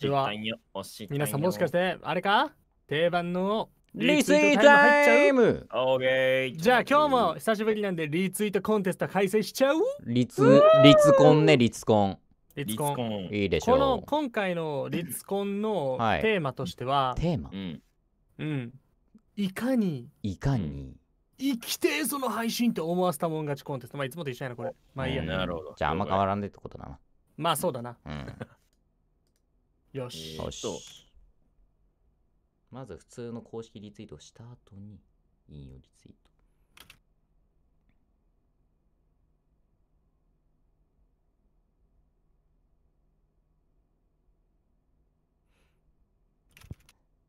では、皆さんもしかして、あれか定番のリツイートタイムじゃあ今日も久しぶりなんでリツイートコンテスト開催しちゃうリツ、リツコンね、リツコン。リツコン。いいでしょう。この今回のリツコンのテーマとしては、はい、テーマ、うん、いかに。いかに。生きてその配信って思わせたもん勝ちコンテスト。まあいつもと一緒やな、これ。まあいいや、ね。なるほど。じゃああんま変わらんでってことだな。まあそうだな。うんよし。よし。まず普通の公式リツイートをした後に引用リツイート。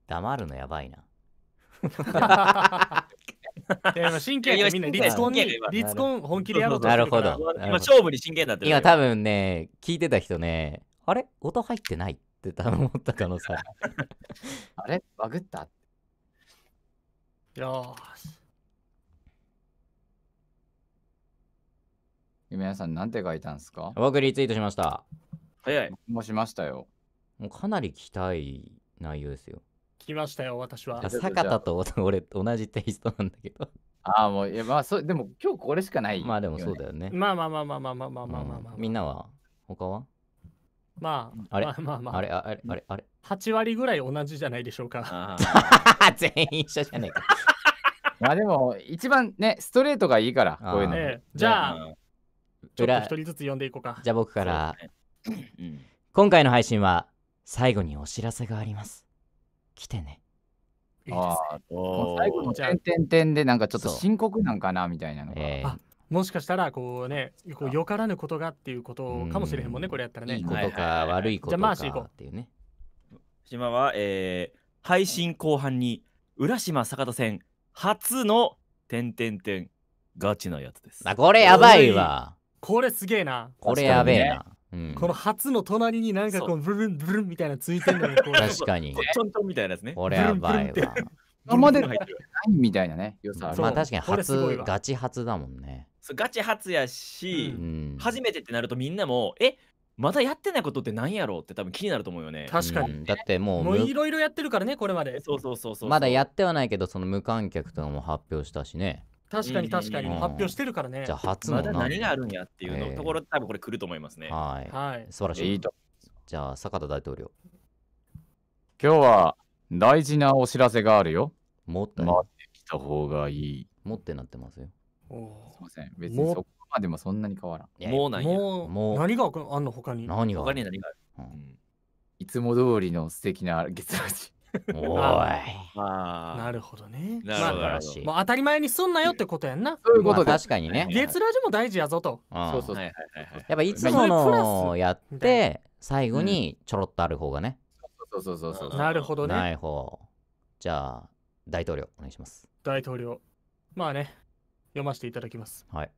黙るのやばいな。いや今真剣みんなリツコンにリツコン本気でやろうとしなるほど今勝負に真剣だって今多分ね聞いてた人ねあれ音入ってないって頼もったかのさあれバグったよーし。皆さん、なんて書いたんですか僕リツイートしました。早い。もしましたよ。もうかなり期待内容ですよ。来ましたよ、私は。坂田と俺、同じテイストなんだけど。ああ、もう、いや、まあ、そう、でも今日これしかない、ね、まあでもそうだよね。まあまあまあまあまあまあまあまあまあ、まあ、みんなは他はまあ、あれ、まあまあまあ、あれ、あれ、あれ、あれ。8割ぐらい同じじゃないでしょうか。全員一緒じゃねえか。まあでも、一番ね、ストレートがいいから、こういうの。じゃあ、ちょっと一人ずつんでいこうか。じゃあ僕から、今回の配信は最後にお知らせがあります。来てね。いいねあ最後の点点点でなんかちょっと深刻なんかなみたいなのが。えー、もしかしたらこうねこうよからぬことがっていうことかもしれへんもんねこれやったらねいいことか悪いことかじゃあこうっていうね島は、えー、配信後半に浦島坂田戦初の点点点ガチなやつですあこれやばいわこれすげえなこれやべえな、うん、この初の隣になんかこうブルンブルンみたいなついてるのにこう 確かにちょんちょんみたいなやつねこれやばいわ今までないみたいなね良さあまあ確かに初ガチ初だもんねそうガチ初やし、うん、初めてってなるとみんなもえまだやってないことって何やろうって多分気になると思うよね確かに、うん、だってもうもういろいろやってるからねこれまでそうそうそうそうまだやってはないけどその無観客とかも発表したしね確かに確かに、うん、発表してるからねじゃあ初のまだ何があるんやっていうの、えー、ところ多分これ来ると思いますねはい、はい、素晴らしいとじゃあ坂田大統領今日は大事なお知らせがあるよっ持ってきた方がいい持ってなってますよすみません。別にそこまでもそんなに変わらん。もうないや。もう何があんの他に何が他に何がある、うんいつも通りの素敵な月味。おい。あなるほどね。素晴らしい。まあ、もう当たり前にすんなよってことやんな。そういうことまあ確かにね。月ラジも大事やぞと。そうそうはいはいはいやっぱいつものをやって、最後にちょろっとある方がね。そうそうそうそうそう。なるほどね。ない方。じゃあ、大統領、お願いします。大統領。まあね、読ませていただきます。はい。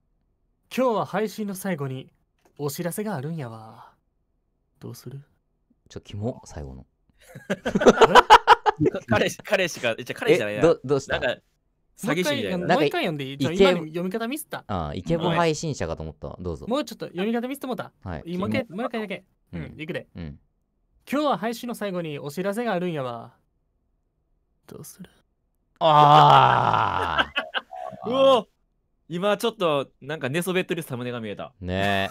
今日は配信の最後にお知らせがあるんやわ。どうするちょ、キモ、最後の。彼氏、彼氏が、じゃ彼氏じゃないな。どどうしたなんか詐欺師みたいな。もう一回読んでいい今読み方ミスった。ああ、イケボ配信者かと思った。どうぞ。もうちょっと読み方ミスってもた。はい。もう一回、もう一回だけ。うん、いくで。うん。今日は配信の最後にお知らせがあるんやわ。どうするああ。うお今ちょっとなんか寝そべってるサムネが見えた。ね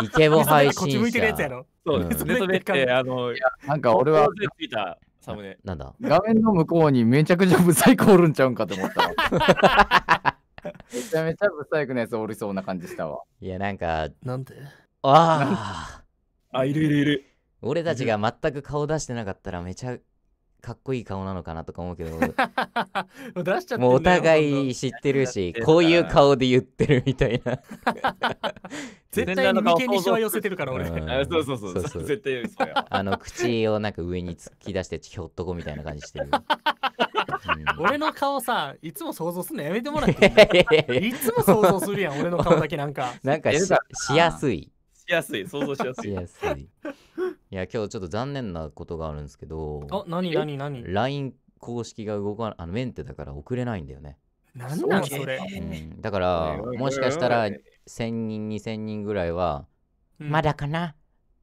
え。イケボ配信者。こっち向いてるやつやろ。そう、うん、寝そべって、あの、なんか俺は。ついたサムネ。なんだ画面の向こうにめちゃくちゃブサイクおるんちゃうんかと思った。めちゃめちゃブサイクなやつおりそうな感じしたわ。いや、なんか。なんでああ。あ、いるいるいる。俺たちが全く顔出してなかったらめちゃかっこいい顔なのかなとか思うけど 出しちゃってもうお互い知ってるしこういう顔で言ってるみたいな 絶対に眉間にしわ寄せてるから俺、うそうそうそうそう絶対そうあの口をなんか上に突き出してひょっとこみたいな感じしてる、俺の顔さいつも想像すんのやめてもらっていいつも想像するやん俺の顔だけなんかなんかししやすいしやすい、想像しやすい。いやすい。いや、今日ちょっと残念なことがあるんですけど、あ、何何 LINE 公式が動かない、あのメンテだから送れないんだよね。何なんそれ、うんだから、もしかしたら1000人、2000人ぐらいは、うんまだかな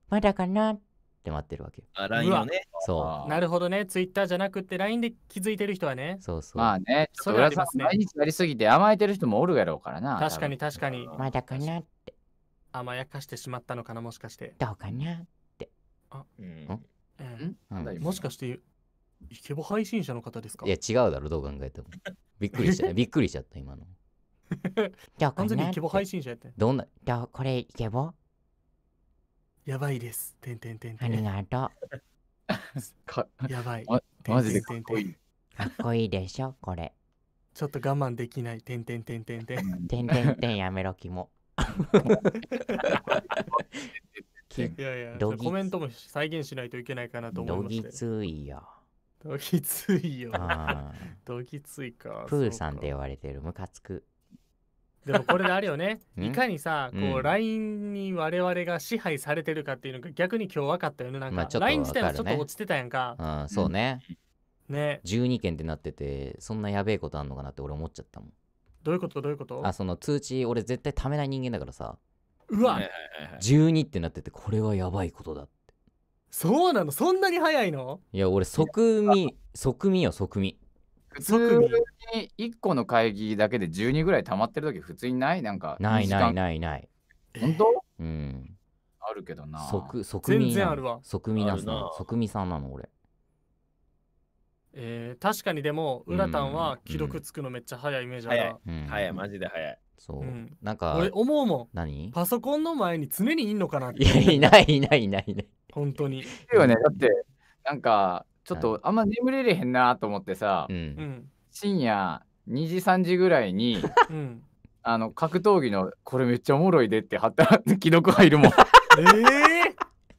まだかなって待ってるわけあ、LINE ね。そなるほどね。ツイッターじゃなくて LINE で気づいてる人はねそうそう。まあね、それはさね毎日やりすぎて甘えてる人もおるやろうからな。確かに確かに。まだかな甘やかしてしまったのかなもしかしてどうかにゃってあうんうんうん、もしかしてイケボ配信者の方ですかいや違うだろどう考えてもびっくりした びっくりしちゃった今の 完全にイケボ配信者やってどんなどこれイケボやばいですてんてんてんありがとうか やばいマジでかっこいいかっこいいでしょこれちょっと我慢できないてんてんてんてんてんてんてんてんやめろきも いやいや、コメントも再現しないといけないかなと思どついよ。どぎついよ。どぎついか。プーさんって言われてる、ムカつく。でもこれであるよねいかにさこう LINE に我々が支配されてるかっていうのが逆に今日分かったよねなんか,、LINE 自体はちょっと落ちてたやんか、うん、そうねね12件ってなっててそんなやべえことあんのかなって俺思っちゃったもんどういうことどういうことあその通知俺絶対貯めない人間だからさうわ、はい12ってなっててこれはやばいことだってそうなのそんなに早いのいや俺即見即見よ即見普通に1個の会議だけで12ぐらい溜まってる時普通にないなんかないないないない本当うんあるけどな即即見全然あるわ即見なすな即見さんなの俺えー、確かにでも、うらたんは既読つくのめっちゃ早いイメージある。い、うん早い、マジで早い。そう、うんなんか俺、思うもん。何パソコンの前に常にいんのかなっいや、て。いないいないいないい本当に。いよね、だって、なんか、ちょっとあんま眠れれへんなと思ってさ、うん。深夜2時、3時ぐらいに、うん。あの、格闘技の、これめっちゃおもろいでって貼った、既読入るもん。ええ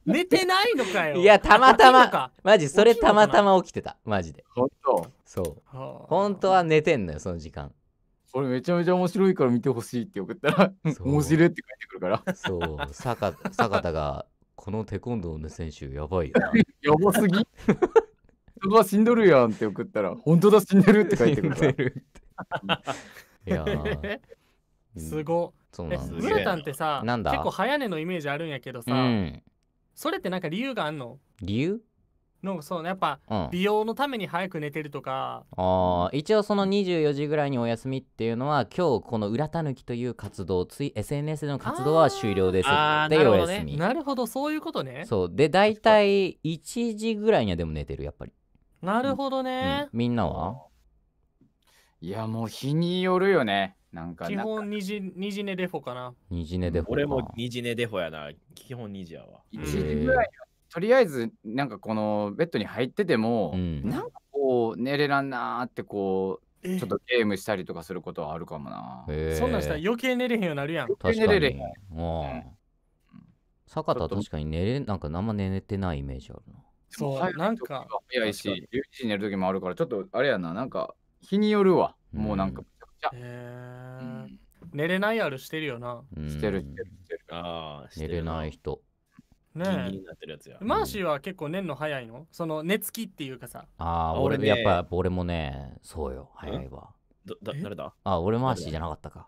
寝てないのかよ。いや、たまたま、マジ、それたまたま起きてた、マジで。本当そう。本当は寝てんのよ、その時間。俺めちゃめちゃ面白いから見てほしいって送ったら、面白いって書いてくるから。そう、坂坂田が、このテコンドーの選手、やばいよ やばすぎ。人が死んどるやんって送ったら、本当だ、死んでるって書いてくるから。いや すご。そうなんす。ブルタンってさ、結構早寝のイメージあるんやけどさ、うんそれってなんか理由があんの理由かそうやっぱ、美容のために早く寝てるとかあ一応その24時ぐらいにお休みっていうのは今日この裏たぬきという活動つい SNS での活動は終了ですあでなるおほど休み、ねなるほどそういうことねそうで大体1時ぐらいにはでも寝てるやっぱり、なるほどうんね、みんなはいや、もう日によるよね。なんか基本ニジニジ寝デフォかな。二ジ寝デフォ。俺も二ジ寝デフォやな。基本二ジやわ。一時ぐらいとりあえずなんかこのベッドに入ってても、うん、なんかこう寝れらんなーってこうちょっとゲームしたりとかすることはあるかもな。そんなしたら余計寝れへんようになるやん。余計寝れれへん。坂田確かに寝れなんかあんま寝てないイメージあるな。そう、なんか。早いし、11時寝る時もあるから、ちょっとあれやな、なんか日によるわ。もうなんかゃ。へえ、うん、寝れないあるしてるよな。してるしてるしてる。ああ、寝れない人。ねえ。マーシーは結構寝るの早いのその寝つきっていうかさ。ああ、俺、ね、やっぱ俺もね、そうよ、早いわ。だ誰だあ、あ、俺マーシーじゃなかったか。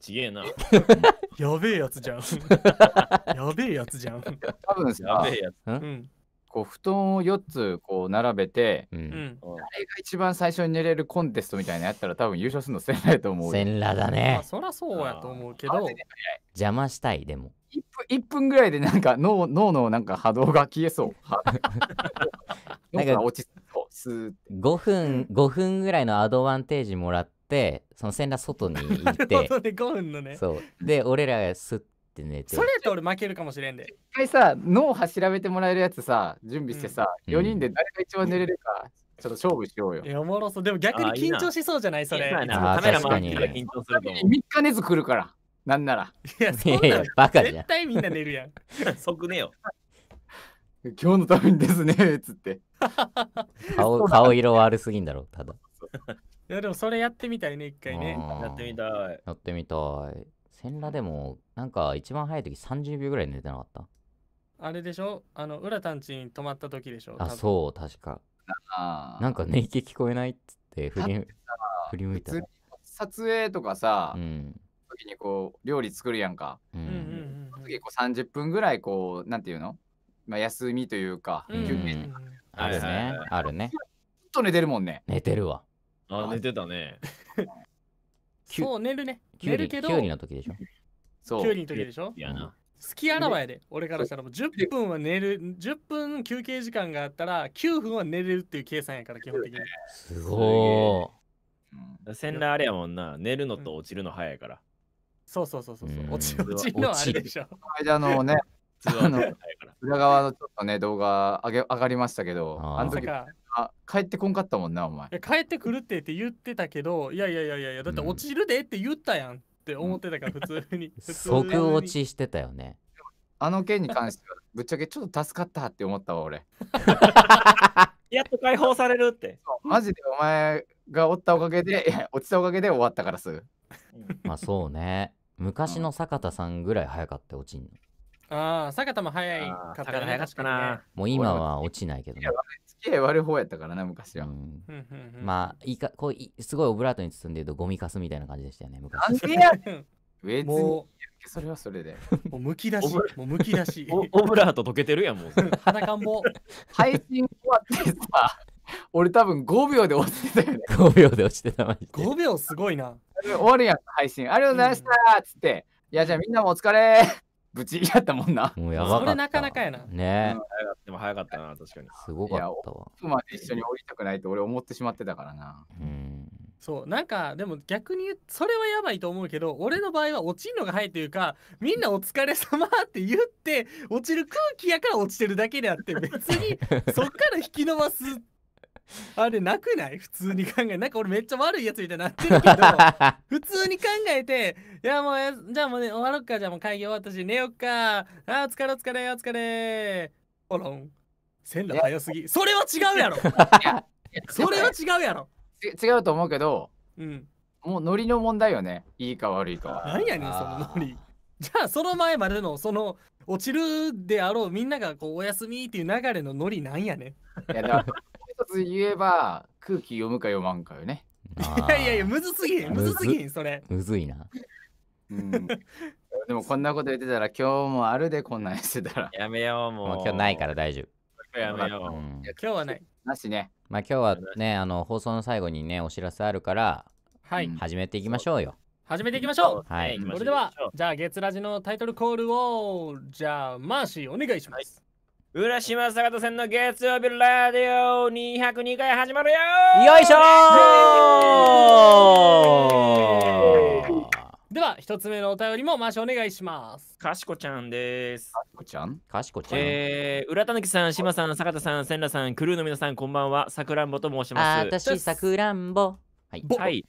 ちげえな。やべえやつじゃん。やべえやつじゃん。多分やべえやつ。うんこう布団を4つこう並べて、うん、誰が一番最初に寝れるコンテストみたいなやったら多分優勝するのせんらやと思う。せんらだね。まあ、そりゃそうやと思うけど邪魔したいでも。1分 ,1 分ぐらいでなんか脳脳のなんか波動が消えそう。なんか落ちそうスッ5分5分ぐらいのアドバンテージもらってその線ら外に行って5 分のねそうで俺らがスッって寝てそれやったら俺負けるかもしれんで一回さ脳波調べてもらえるやつさ準備してさ、うん、4人で誰が一番寝れるか、うん、ちょっと勝負しようよ。いや、おもろそう。でも逆に緊張しそうじゃないそれ。いカメラマンが緊張すると思う。3日寝ず来るから。なんなら。いや、バカじゃん。絶対みんな寝るやん。即寝よ。今日のためにですね、つって。顔顔色悪すぎんだろ、ただ。いや、でもそれやってみたいね、一回ね。やってみたい。やってみたい。全裸でも、なんか一番早い時30秒ぐらい寝てなかったあれでしょあの、浦田んちに泊まった時でしょあ、そう、確か。なんか寝息聞こえないっつって振り振り向いた撮影とかさ、うん。時にこう料理作るやんか。うんうんん。うう結構30分ぐらいこうなんていうの、まあ、休みというか、うん休憩ちょっあるねは。いあるね。と寝てるもんね。寝てるわ。あ、寝てたね。き ゅそう寝るね。キュウリ、の時でしょう。キュウリの時でしょいやな。好きあらばやで、俺からしたらもう10分は寝る、10分休憩時間があったら9分は寝れるっていう計算やから、基本的に。すごい。せんなあれやもんな、寝るのと落ちるの早いから。そうそうそうそう、落ち落ちるのはあれでしょ。間のね、あの裏側のちょっとね、動画上げ上がりましたけど、あの時。あ帰ってこんかったもんなお前帰ってくるってって言ってたけどいやいやいやいやだって落ちるでって言ったやんって思ってたから普通に, 即落ちしてたよねあの件に関してはぶっちゃけちょっと助かったって思ったわ俺 やっと解放されるってマジでお前がおったおかげで落ちたおかげで終わったからする。まあそうね昔の坂田さんぐらい早かった落ちんのああ、坂田も早いかったね。早かったな。もう今は落ちないけどね。き合い悪い方やったからな、昔は。うんまあいいかこういすごいオブラートに包んでるとゴミかすみたいな感じでしたよね昔や それはそれで。もうむき出し、もうむき出し。オブラート溶けてるやん、もう。鼻かんも。配信終わってさ、俺多分5秒で落ちてたよね。5秒で落ちてたまに5秒すごいな。終わるやん、配信。ありがとうございましたっつって、いや、じゃあみんなもお疲れーぶちやったもんな。もうやばかった。それなかなかやな。ねえ。でも早かったな、確かに。すごかったわ。奥まで一緒に降りたくないっ俺思ってしまってたからな。うん。そうなんかでも逆にそれはやばいと思うけど俺の場合は落ちるのが早いというかみんなお疲れ様って言って落ちる空気やから落ちてるだけであって別に そっから引き伸ばすあれなくない普通に考えなんか俺めっちゃ悪いやつみたいになってるけど 普通に考えていやもうじゃあもうね終わろっかじゃあもう会議終わったし寝よっかああ、疲れ疲れお疲れおろん線路早すぎそれは違うやろそれは違うやろ違うと思うけどうんもうノリの問題よねいいか悪いかは何やねんそのノリじゃあその前までのその落ちるであろうみんながこうお休みっていう流れのノリなんやねんいやだつ言えば空気読むか読まんかよね。いやいやいや、むずすぎん、むずすぎん、それ。むずいな。うん、でもこんなこと言ってたら今日もあるでこんなんしてたら。やめようもう。もう今日ないから大丈夫。やめよう。うん、今日はない。なしね。まあ今日はね、あの放送の最後にね、お知らせあるから、はい、始めていきましょうよ。始めていきましょう。はい。それでは、じゃあ月ラジのタイトルコールを、じゃあマーシーお願いします。はい浦島坂田線の月曜日ラディオ202回始まるよよいしょでは一つ目のお便りもマシお願いしますかしこちゃんですかしこちゃんかしこちゃんえー、浦田ぬさん、島さん、坂田さん、せんらさん、クルーの皆さんこんばんはさくらんぼと申します私さくらんぼはい、はい、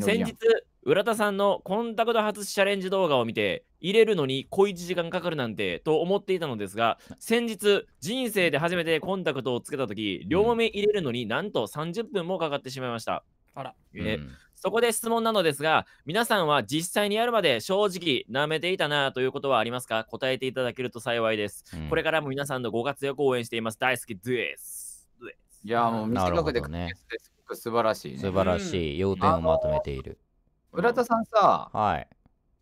先日浦田さんのコンタクト外しチャレンジ動画を見て入れるのに小1時間かかるなんてと思っていたのですが先日人生で初めてコンタクトをつけた時両目入れるのになんと30分もかかってしまいました。あら、えー、うん、そこで質問なのですが皆さんは実際にやるまで正直なめていたなということはありますか答えていただけると幸いです、うん、これからも皆さんのご活躍を応援しています大好きですいやもう短くで解決すごく素晴らしい、ね、素晴らしい要点をまとめている、うん、浦田さんさ、はい、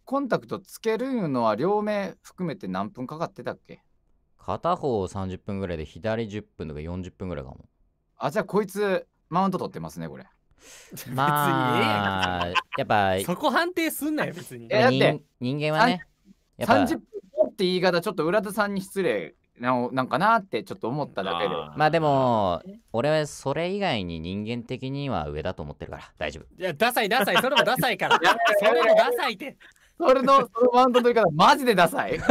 コンタクトつけるのは両目含めて何分かかってたっけ片方30分ぐらいで左10分とか40分ぐらいかもあじゃあこいつマウント取ってますねこれ まあやっぱそこ判定すんなよ別にだって人間はねやっぱ30分って言い方ちょっと浦田さんに失礼ななんかなってちょっと思っただけでまあでも俺はそれ以外に人間的には上だと思ってるから大丈夫いやダサいダサいそれもダサいからそれもダサいってそれの、そのマウントと取り方、マジでダサい。そ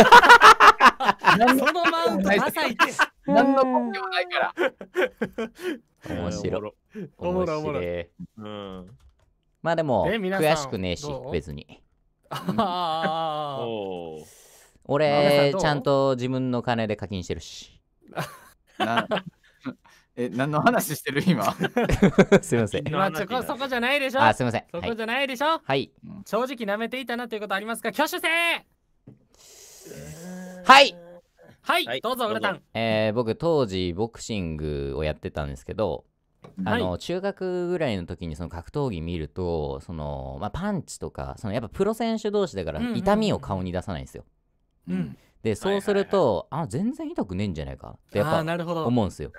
のマウントダサいって。何の根拠もないから。面白い。面白い。うん。まあでも、悔しくねえし、別に。ああ。俺、ちゃんと自分の金で課金してるし。え、何の話してる今 すいません。そこそこじゃないでしょあ、すいません。そこじゃないでしょはい。正直舐めていたなということありますか挙手制はいはい、どうぞ、うたん。えー、僕、当時、ボクシングをやってたんですけど、あの、はい、中学ぐらいの時にその格闘技見ると、その、まあ、パンチとか、そのやっぱプロ選手同士だから、痛みを顔に出さないんですよ。うん、うん、でそうすると、はいはいはい、あ全然痛くねえんじゃないかってやっぱ思うんですよ。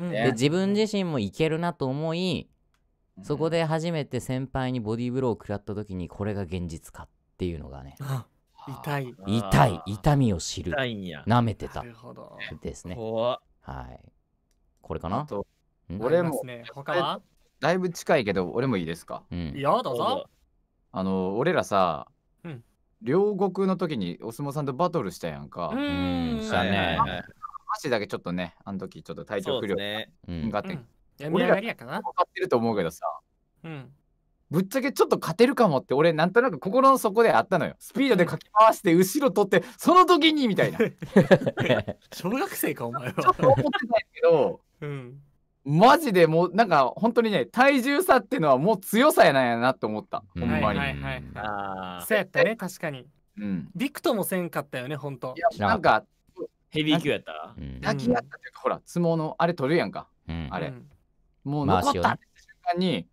で自分自身もいけるなと思いそこで初めて先輩にボディーブローを食らった時にこれが現実かっていうのがね痛い痛い痛みを知る痛いんや舐めてたなるほどですね怖はいこれかな俺も、ね、他はだいぶ近いけど俺もいいですか、うん、いやだぞあの俺らさ、うん、両国の時にお相撲さんとバトルしたやんかうんしたね足だけちょっとねあの時ちょっと体調不良がって、ねうん、俺らやかな勝ってると思うけどさ、うん、ぶっちゃけちょっと勝てるかもって俺なんとなく心の底であったのよスピードでかき回して後ろ取ってその時にみたいな 小学生かお前はちょっと思ってたけど、うん、マジでもうなんか本当にね体重差っていうのはもう強さやなんやなと思った、うん、ほんまに、はいはいはいはい、そうやったね確かに、うん、ビクともせんかったよね本当いやなんかヘビー級やった滝やったというか、ほら相撲のあれ取るやんか、うん、あれ、うんもう残った瞬間に、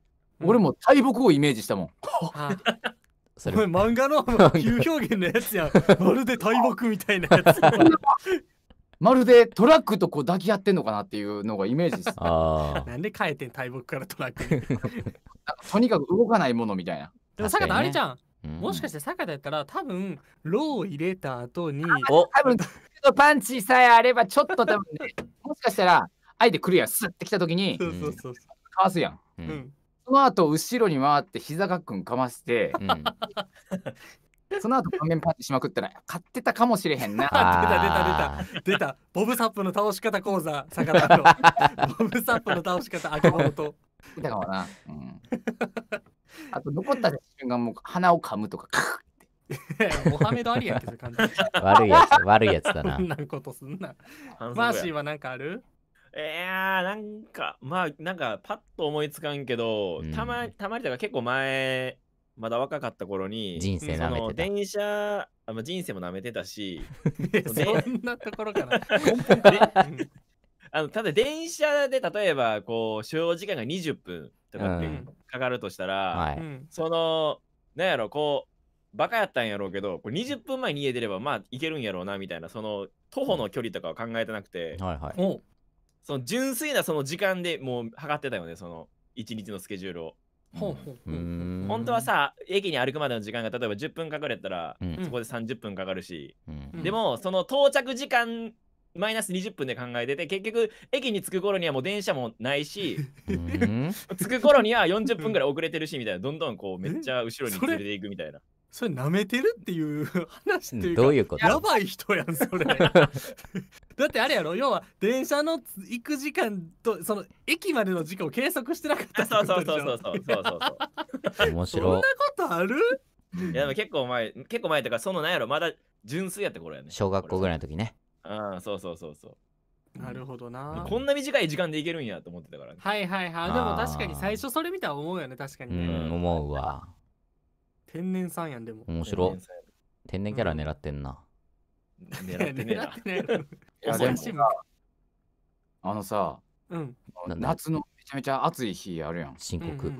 俺も大木をイメージしたもん。それ漫画の急表現のやつやまるで大木みたいなやつ まるでトラックとこう抱き合ってんのかなっていうのがイメージです。なんで変えてん大木からトラックとにかく動かないものみたいな。でも坂田、あれじゃん。うん、もしかして坂田やったら多分ロー入れた後に。お多分パンチさえあればちょっと多分ね。もしかしたら相手来るやんスッて来た時にかわすやん、うん、その後後ろに回って膝がっくんかまして、うん、その後顔面パンチしまくったら勝ってたかもしれへんな出た出た出た出たボブサップの倒し方講座坂田とボブサップの倒し方赤本と出たかもな、うん、あと残った瞬間もう鼻をかむとかッモハメドアリやんけ、感じ。悪いやつ、悪いやつだな。んなことすんな。マーシーは何かあるえー、なんか、まあ、なんか、パッと思いつかんけど、うんたま、たまにか結構前、まだ若かった頃に、人生舐めてたその電車、あの人生も舐めてたし、そんなところかな。あのただ電車で例えばこう所要時間が20分とかってかかるとしたら、はいそのなんやろこうバカやったんやろうけどこれ20分前に家出ればまあいけるんやろうなみたいなその徒歩の距離とかは考えてなくて、はいはい。その純粋なその時間でもう測ってたよねその一日のスケジュールを。ほ本当はさ駅に歩くまでの時間が例えば10分かかるやったら、うん、そこで30分かかるし、うん、でもその到着時間マイナス20分で考えてて結局駅に着く頃にはもう電車もないし 着く頃には40分ぐらい遅れてるしみたいなどんどんこうめっちゃ後ろに連れていくみたいなそれ舐めてるっていう話っていうどういうことやばい人やんそれ だってあれやろ要は電車の行く時間とその駅までの時間を計測してなかったそうそうそうそうそうそうそう面白そんなことあるいやでも結構前結構前とかそのなんやろまだ純粋やっこ頃やね小学校ぐらいの時ねああそうそうそうそうなるほどな、こんな短い時間でいけるんやと思ってたから、ね、はいはいはいでも確かに最初それ見たら思うよね確かにね、うん、思うわ天然さんやんでも。面白。天然キャラ狙ってんな。狙ってねえな。狙ってねあのさ、うん、夏のめちゃめちゃ暑い日あるやん。深刻。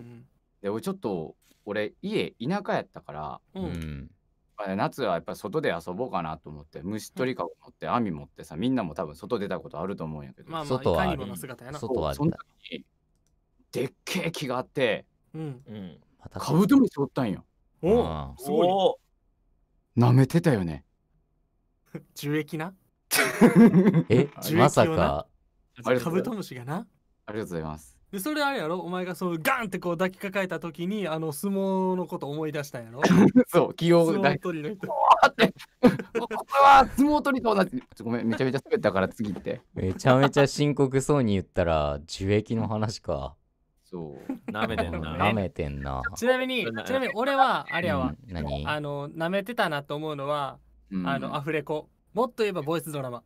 で、俺ちょっと、俺、家、田舎やったから、うん、夏はやっぱ外で遊ぼうかなと思って、虫取りかご持って、網持ってさ、みんなも多分外出たことあると思うんやけど、まあまあ、外はある。外はある。その時に、でっけえ木があって、うん、カブトムシおったんや。おすごい。舐めてたよね。樹液な え、まさか。カブトムシがな。ありがとうございます。で、それあれやろお前がそうガンってこう抱きかかえた時に、あの、相撲のこと思い出したんやろそう、気を大き。相撲取りの人。これは相撲取りと同じ。ごめん、めちゃめちゃ滑ったから次って。めちゃめちゃ深刻そうに言ったら、樹液の話か。そう。なめてんな。なめてんな。ちなみに、ちなみに俺は、あれやわ。うん、あの、なめてたなと思うのは、うん、あの、アフレコ。もっと言えば、ボイスドラマ。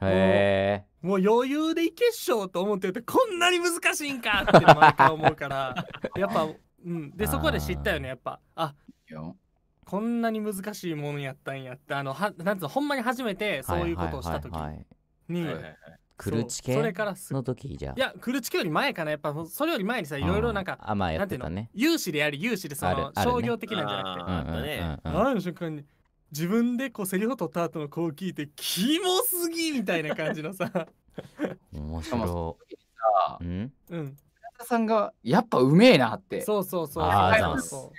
へえ。もう余裕でいけっしょと思ってて、こんなに難しいんかって毎回思うから、やっぱ、うん。で、そこで知ったよね、やっぱ。あこんなに難しいものやったんやって、あの、はなんつうほんまに初めてそういうことをした時に、クルチ系それからの時じゃいやクルチ系より前かなやっぱそれより前にさいろいろなんか、うん、甘やってたね融資であり融資でその、ね、商業的なんじゃなくてあね、うんあの瞬間に自分でこうセリフを取った後のこう聞いてキモすぎみたいな感じのさ面白いさ、うん、うん田さんがやっぱうめえなってそうそうそうそ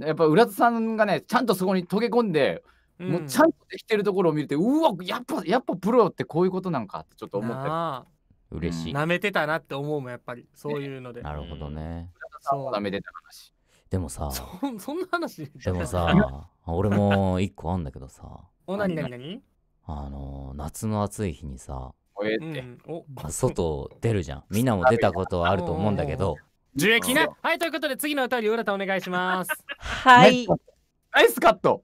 うやっぱ浦田さんがねちゃんとそこに溶け込んでうん、もうちゃんとできてるところを見てうわやっぱやっぱプロってこういうことなんかってちょっと思ったな嬉しい、めてたなって思うもやっぱりそういうので、ね、なるほどね、うめてた話でもさそそんな話でもさ 俺も一個あんだけどさおなになになにあの夏の暑い日にさえって、うん、外出るじゃんみんなも出たことはあると思うんだけど樹液なはいということで次の歌よ浦田お願いしますはいアイスカット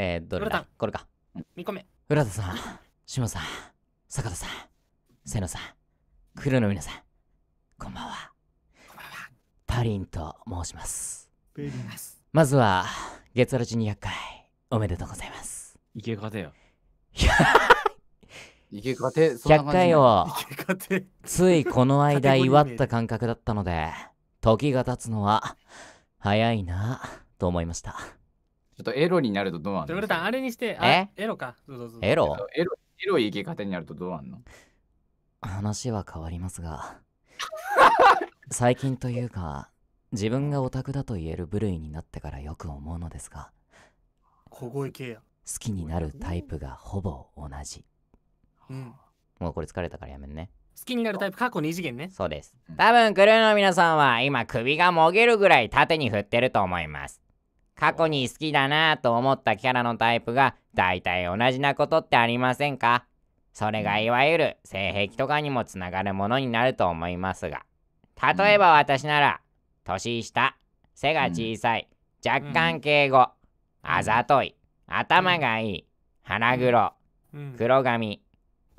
えー、どれだこれか。2個目。浦田さん、志麻さん、坂田さん、瀬野さん、黒の皆さん、こんばんは。こんばんは。パリンと申します。まずは、月ラジ200回、おめでとうございます。いけかてよ。いけかて、100回を、ついこの間祝った感覚だったので、時が経つのは、早いなと思いました。ちょっとエロになるとどうなるあれにして、えエロか。エロエロエロい生き方になるとどうなんの話は変わりますが 最近というか自分がオタクだと言える部類になってからよく思うのですが小声系や。好きになるタイプがほぼ同じうん。もうこれ疲れたからやめんね好きになるタイプ、過去二次元ね。そうです多分クルーの皆さんは今首がもげるぐらい縦に振ってると思います過去に好きだなぁと思ったキャラのタイプが大体同じなことってありませんかそれがいわゆる性癖とかにもつながるものになると思いますが例えば私なら年下背が小さい若干敬語あざとい頭がいい腹黒黒髪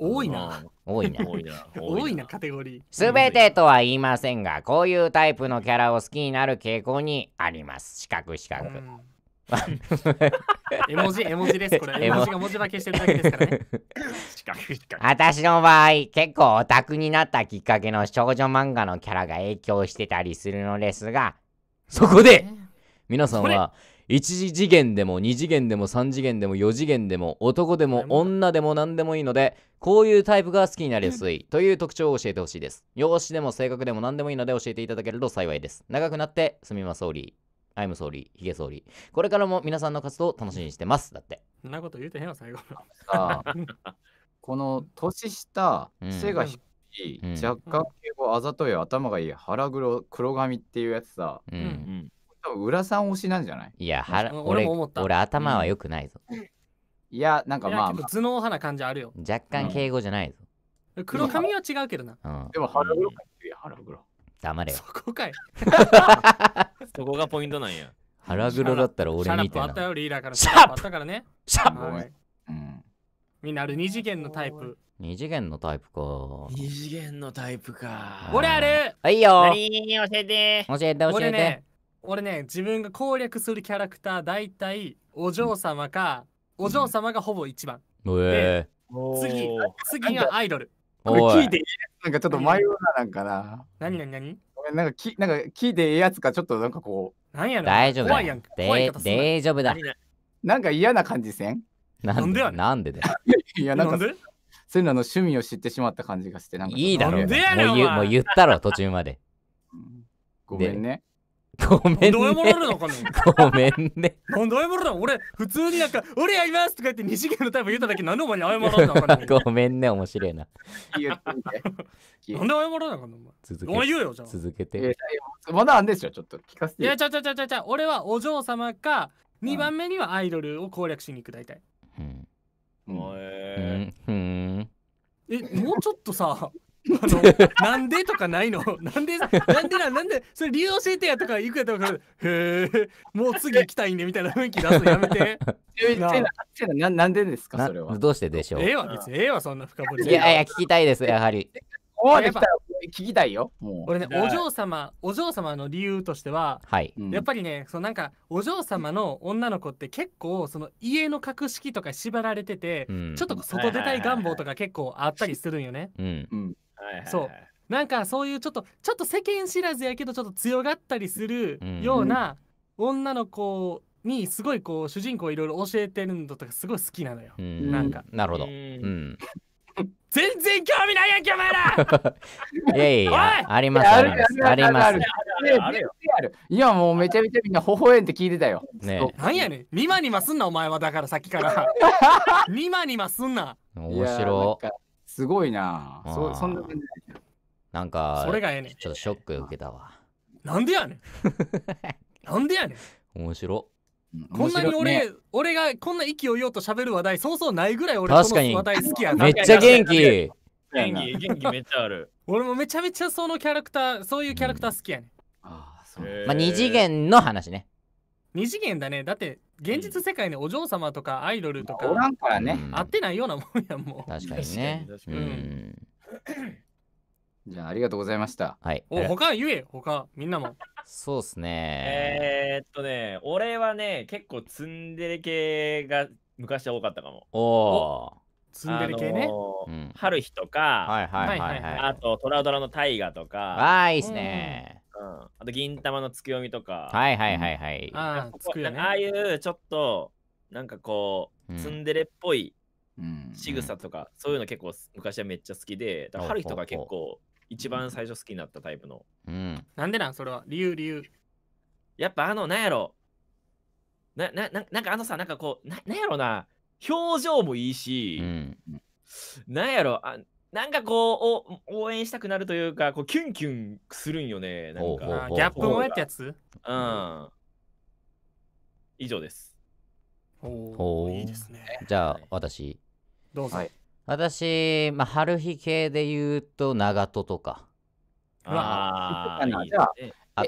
多いな。多いな。多いな、カテゴリー。すべてとは言いませんが、こういうタイプのキャラを好きになる傾向にあります。四角四角。絵文字、絵文字です。これ、絵文字が文字化けしてるだけですからね。四角四角。私の場合、結構オタクになったきっかけの少女漫画のキャラが影響してたりするのですが、そこで皆さんは1次元でも2次元でも3次元でも4次元でも男でも女でも何でもいいのでこういうタイプが好きになりやすいという特徴を教えてほしいです容姿でも性格でも何でもいいので教えていただけると幸いです長くなってすみませんアイム総理、ヒゲ総理。これからも皆さんの活動を楽しみにしてます。だって。そんなこと言うてへんわ、最後の。この年下、背が低い、うん、若干結構あざとい、頭がいい、腹黒、黒髪っていうやつさ、うん、多分浦さん推しなんじゃないいや、は俺俺も思った俺頭は良くないぞ。いや、なんかまあ結構、頭脳派な感じあるよ若干敬語じゃないぞ。黒髪は違うけどなうん。でも腹黒かってるやん腹黒。黙れよそ。こかい そこがポイントなんや。腹黒だったらシ俺ャてな。シャラップあったからねシャップはいうん。みんなある二次元のタイプ二次元のタイプか。二次元のタイプか。俺あるはいよ。何教えて。教えて教俺えて。ね俺ね自分が攻略するキャラクター大体お嬢様か、お嬢様がほぼ一番、で次次がアイドル これ聞いていいなんかちょっと迷うななんかな何何何んなんかきなんか聞いてええやつかちょっとなんかこう何や大丈夫だ大丈夫だなんか嫌な感じせんなんでなんでだいやなんかそういうのの趣味を知ってしまった感じがしてなんかいいだろうもう言ったろ途中まで、うん、ごめんねごめんね。どんごめんね。どんの俺、普通になんか、俺やりますとか言って二次元のタイプ言っただけ何のお前に謝らん ごめんね、面白いな。言なんで謝んのお前。続け言うよ、じゃあ。続けて。まだあんですよ、ちょっと聞かせて。いや、ちゃちゃちゃちゃちゃ、俺はお嬢様か、2番目にはアイドルを攻略しに行く、大体。うん。え、もうちょっとさ、あのなんでとかないのなんでなんでなんでそれ理由教えてやとかいくやとかへえもう次行きたいねみたいな雰囲気出すのやめてななんでですかそれはどうしてでしょうええわ別にええわそんな深掘りいやいや聞きたいですやはり聞きたいよ俺ねお嬢様お嬢様の理由としては、はい、やっぱりねそのなんかお嬢様の女の子って結構その家の格式とか縛られてて、うん、ちょっと外出たい願望とか結構あったりするんよね、うん、うんそうなんかそういうちょっとちょっと世間知らずやけどちょっと強がったりするような女の子にすごいこう主人公いろいろ教えてるのとかすごい好きなのよ、うん、なんかなるほど、うん、全然興味ないやんけお前ら いやいやありますありますありますいやもうめちゃめちゃみんな微笑んで聞いてたよねなんやねんにまにますんなお前はだからさっきからに まにますんな面白いすごいなそそんな感じなんかそれがええねちょっとショック受けたわなんでやねん なんでやねん面白こんなに俺、ね、俺がこんな息をようと喋る話題そうそうないぐらい俺確話題好きやめっちゃ元気元気元気めっちゃある俺もめちゃめちゃそのキャラクターそういうキャラクター好きやねん、うん、ああそう、まあ、二次元の話ね二次元だねだって現実世界にお嬢様とかアイドルとか、おらんからね合ってないようなもんやもう確かにねじゃあありがとうございましたはいお他言え他みんなもそうっすねえー、っとね俺はね結構ツンデレ系が昔は多かったかもおおツンデレ系ね、うん、春日とか、はいはいはいはい、あとトラドラの大河とかああいいっすね、うんあと銀玉のつくよみとか。はいはいはいはい。ああ、ね。ああいうちょっと、なんかこう、ツンデレっぽい仕草とか、そういうの結構昔はめっちゃ好きで、春日とか結構一番最初好きになったタイプの。うん。なんでなんそれは理由理由。やっぱあの、なんやろ。な、な、なんかあのさ、なんかこう、ななんやろな。表情もいいし、うん、なんやろあなんかこう応援したくなるというかこうキュンキュンするんよねなんかうギャップ萌えってやつうん以上ですおおいいですねじゃあ私どうぞ、はい、私、まあ、春日系で言うと長門とかああ、ね、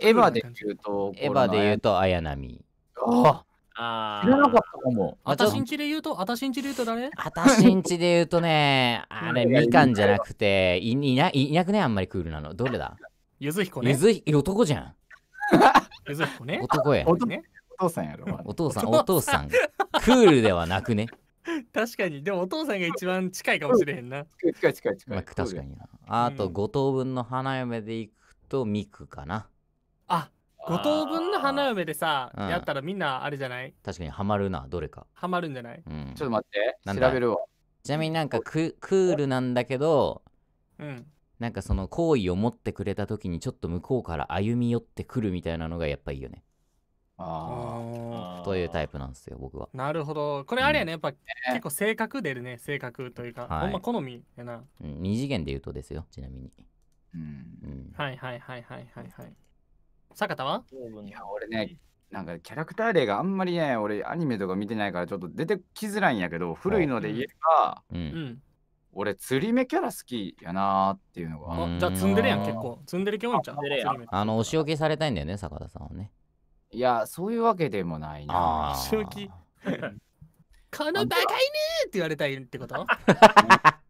エヴァで言うとエヴァで言うと綾波あああ知らなかったかも。あたしんちで言うと、あたしんちで言うと誰あたしんちで言うとね、あれ、みかんじゃなくて、いいないなくね、あんまりクールなの。どれだゆずひこね。ゆずひ、男じゃん。ゆずひこね。男や。お父さんやろ。お父さん、お父さん。クールではなくね。確かに、でもお父さんが一番近いかもしれへんな。近い近い近い。確かにな。あと、5等分の花嫁でいくと、みくかな。あ五等分の花嫁でさ、やったらみんなあれじゃない確かにハマるな、どれか。ハマるんじゃない、うん、ちょっと待って、調べるわ。ちなみになんかククールなんだけど、うん、なんかその好意を持ってくれた時にちょっと向こうから歩み寄ってくるみたいなのがやっぱいいよね。ああ。というタイプなんですよ、僕は。なるほど。これあれやね、やっぱ、結構性格出るね、性格というか、はい、ほんま好みやな、うん。二次元で言うとですよ、ちなみに。うん、うん、はいはいはいはいはいはい。坂田はいや、俺ね、なんかキャラクター例があんまりね、俺アニメとか見てないからちょっと出てきづらいんやけど、古いので言えば、うん、俺釣り目キャラ好きやなーっていうのが。あじゃあ積んでるやん、結構。積んでる気多んちゃうあの、お仕置きされたいんだよね、坂田さんはね。いや、そういうわけでもないな。お仕置き。このバカねって言われたいってことあ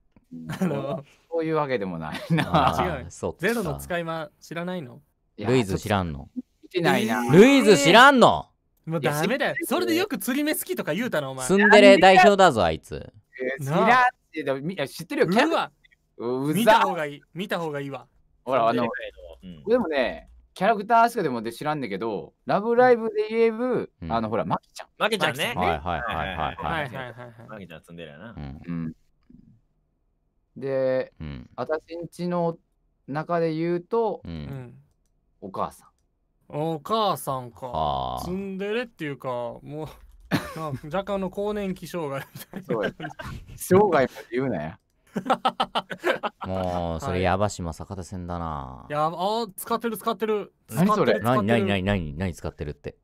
のそういうわけでもないな。違う。ゼロの使い間知らないのルイズ知らんの見てないな。ルイズ知らんのもうダメだよ。それでよく釣り目好きとか言うたの、お前。ツンデレ代表だぞ、あいつ。知らんって、知ってるよ、キャラ。見た方がいい。見た方がいいわ。ほら、あの、でもね、キャラクターしかでもで知らんだけど、ラブライブで言えば、あの、ほら、マキちゃん。マキちゃんね。はいはいはいはいはい。マキちゃん積んでるよな。で、私んちの中で言うと、お母さんお母さんかツンデレっていうかもう若干の更年期障害みたいな生涯って言うなや もうそれやばしま坂田線だな、はい、やあ使ってる使ってる何それ何何何何使ってるって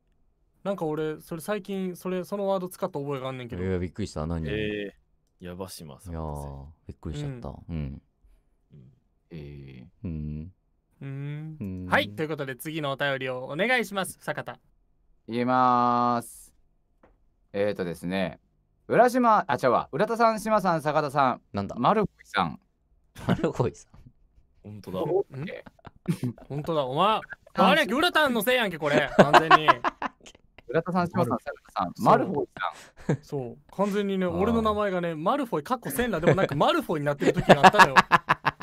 なんか俺それ最近それそのワード使った覚えがあんねんけどいやびっくりした何えー、やばしま坂田線いびっくりしちゃったうん、うん、えー、うんはいということで次のお便りをお願いします坂田言えますえっ、ー、とですね浦島あちゃわ浦田さん島さん坂田さんなんだマルコイさんマルイさん本当だ本当だお前あれ浦田のせいやんけこれ完全に浦田さん、島さん、坂田さん、マルフォイさん。そう、完全にね、俺の名前がね、マルフォイ、かっこセでもなく、マルフォイになってる時があったのよ。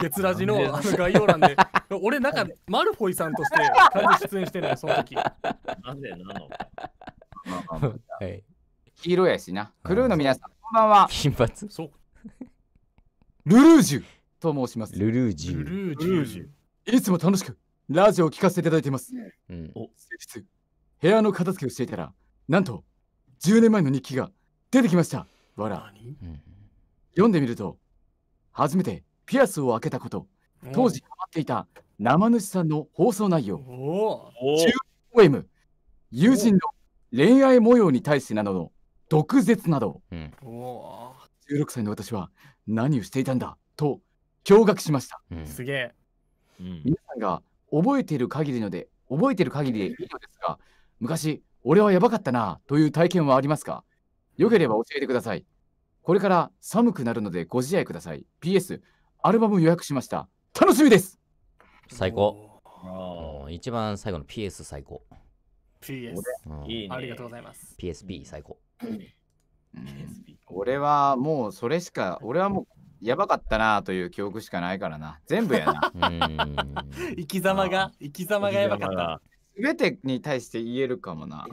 月ラジのあの概要欄で、俺、なんか、マルフォイさんとして、完全出演してのよ、その時。なんでなのはい。黄色やしな。クルーの皆さん、こんばんは。金髪そう。ルルージュと申します。ルルージュ。ルルージュ。いつも楽しく、ラジオを聞かせていただいています。うん。先日、部屋の片付けをしていたら、なんと、10年前の日記が出てきました。わら。読んでみると、初めてピアスを開けたこと当時ハマっていた生主さんの放送内容中ポエム友人の恋愛模様に対してなどの毒舌など、うん、16歳の私は何をしていたんだと驚愕しました、すげえ皆さんが覚えている限りので覚えている限りでいいのですが昔俺はやばかったなという体験はありますかよければ教えてくださいこれから寒くなるのでご自愛ください PS アルバム予約しました。楽しみです最高。一番最後の PS 最高。PS、うんいいね、ありがとうございます。PSP 最高。うん、俺はもうそれしか、俺はもうやばかったなという記憶しかないからな。全部やな。生き様が、生き様がやばかった。すべてに対して言えるかもな。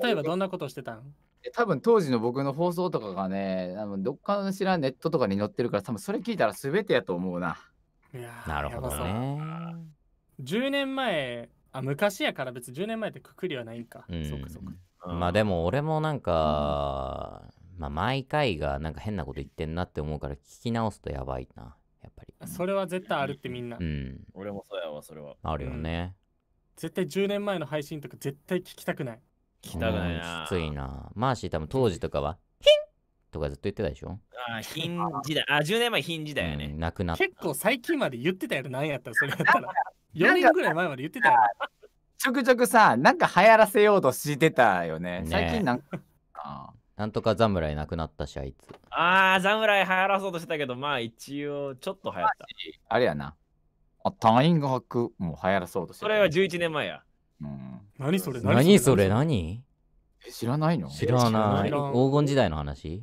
例えばどんなことしてたん多分当時の僕の放送とかがね、どっかの知らんネットとかに載ってるから、多分それ聞いたら全てやと思うな。なるほどね。10年前、あ、昔やから別に10年前ってくくりはないんか。うん、そうかそうか。まあでも俺もなんか、うん、まあ毎回がなんか変なこと言ってんなって思うから聞き直すとやばいな。やっぱり。それは絶対あるってみんな。うん。俺もそうやわ、それは。あるよね。うん、絶対10年前の配信とか絶対聞きたくない。きたないな。きついな。マーシー多分当時とかは、ヒンとかずっと言ってたでしょああ、ヒン時代。あ、10年前ヒン時代やね。な、うん、くなった結構最近まで言ってたやろ、何やったらそれやったら。4 年ぐらい前まで言ってたやろ。ちょくちょくさ、なんか流行らせようとしてたよね。ね最近なんか。なんとか侍なくなったし、あいつ。ああ、侍流行らそうとしてたけど、まあ一応、ちょっと流行った。あれやな。あ、隊員が履く、もう流行らそうとしてた、ね。それは11年前や。うん、何それ何それ何知らないの知らない。黄金時代の話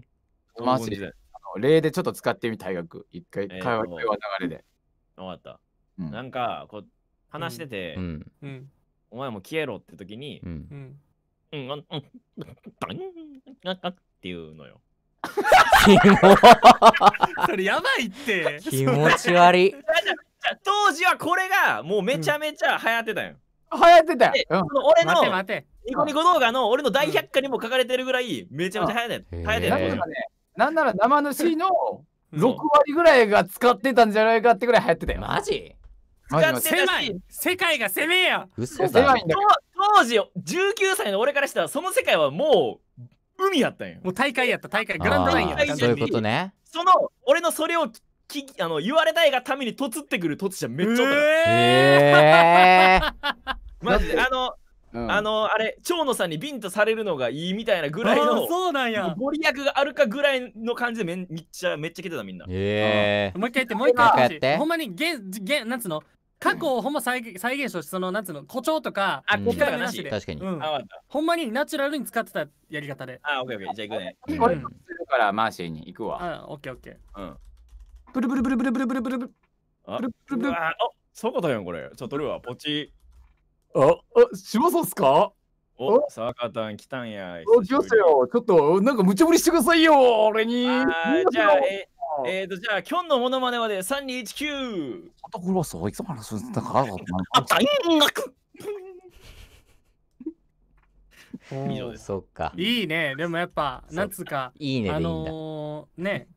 マジで。例でちょっと使ってみたい学。一回、えー、会話流れで。分かった。うん、なんかこう、話してて、うんお前も消えろって時に、うん、うん、うん、うん、うん、っていうのよ。それやばいって 気持ち悪い 当時はこれがもうめちゃめちゃ流行ってたよ、流行ってたよ、うん、その俺の待て待てニコニコ動画の俺の大百科にも書かれてるぐらいめちゃめちゃ流行って流行ってなんなら生主の6割ぐらいが使ってたんじゃないかってぐらい流行ってたよマジ狭い世界が狭めや嘘だ当時19歳の俺からしたらその世界はもう海やったんよもう大会やった大会グランドラインやったそういうことねその俺のそれをきあの言われたいがためにとつってくるとつじゃめっちゃ多い。えー、マジであの、うん、あのあれ蝶野さんにビンとされるのがいいみたいなぐらいのそうなんやご利益があるかぐらいの感じでめめっちゃめっちゃ来てたみんな。えー、もう一回やってもう一回やって。ほんまにげげなんつうの過去をほんま再再現しそのなんつうの誇張とかあ誇張なしで確かに、うん、あほんまにナチュラルに使ってたやり方であオッケーオッケーじゃあ行くねこれ、するからマーシーに行くわオッケーオッケーうんブルブルブルブルブルブルブルブルブルブルブルあ、あ、あ、ちょっと、いええー、と、じゃあ、きのものまねまで3219。いつも話すんだから、あ、大学以上です。そか。いいね。でもやっぱ、なんつうか、いいね。あのー、ね、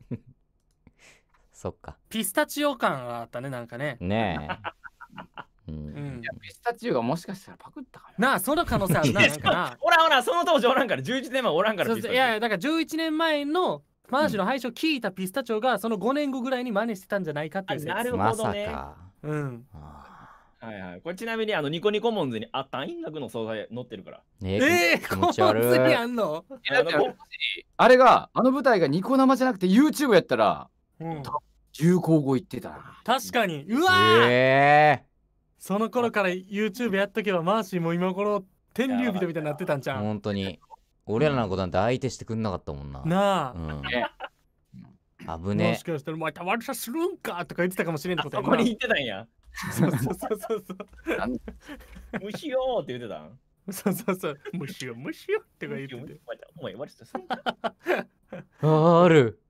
そっかピスタチオ感があったねなんかねねえ いやピスタチオがもしかしたらパクったかなあその可能性あるな なかほらほらその当時おらんから11年前おらんからいやいやだから11年前のマーシュの配信を聞いたピスタチオがその5年後ぐらいに真似してたんじゃないかっていう説、なるほどね、ま、うんはいはい、これちなみにあのニコニコモンズにあった。音楽の総材載ってるから。えー、えー、モンにあんのあれがあの舞台がニコ生じゃなくて YouTube やったら、うん、流行語言ってた確かにうわー、えー、その頃から YouTube やっとけばマーシーも今頃天竜人みたいになってたんちゃう本当に俺らのことなんて相手してくんなかったもんな、なあ、うん危ねもしかしたら、また悪さするんかとか言ってたかもしれんってことやそこに言ってたんや。そうそうそうそう虫よって言ってたんそうそうそう。虫よ、虫よって言ってた。お前、悪さするんか。ある。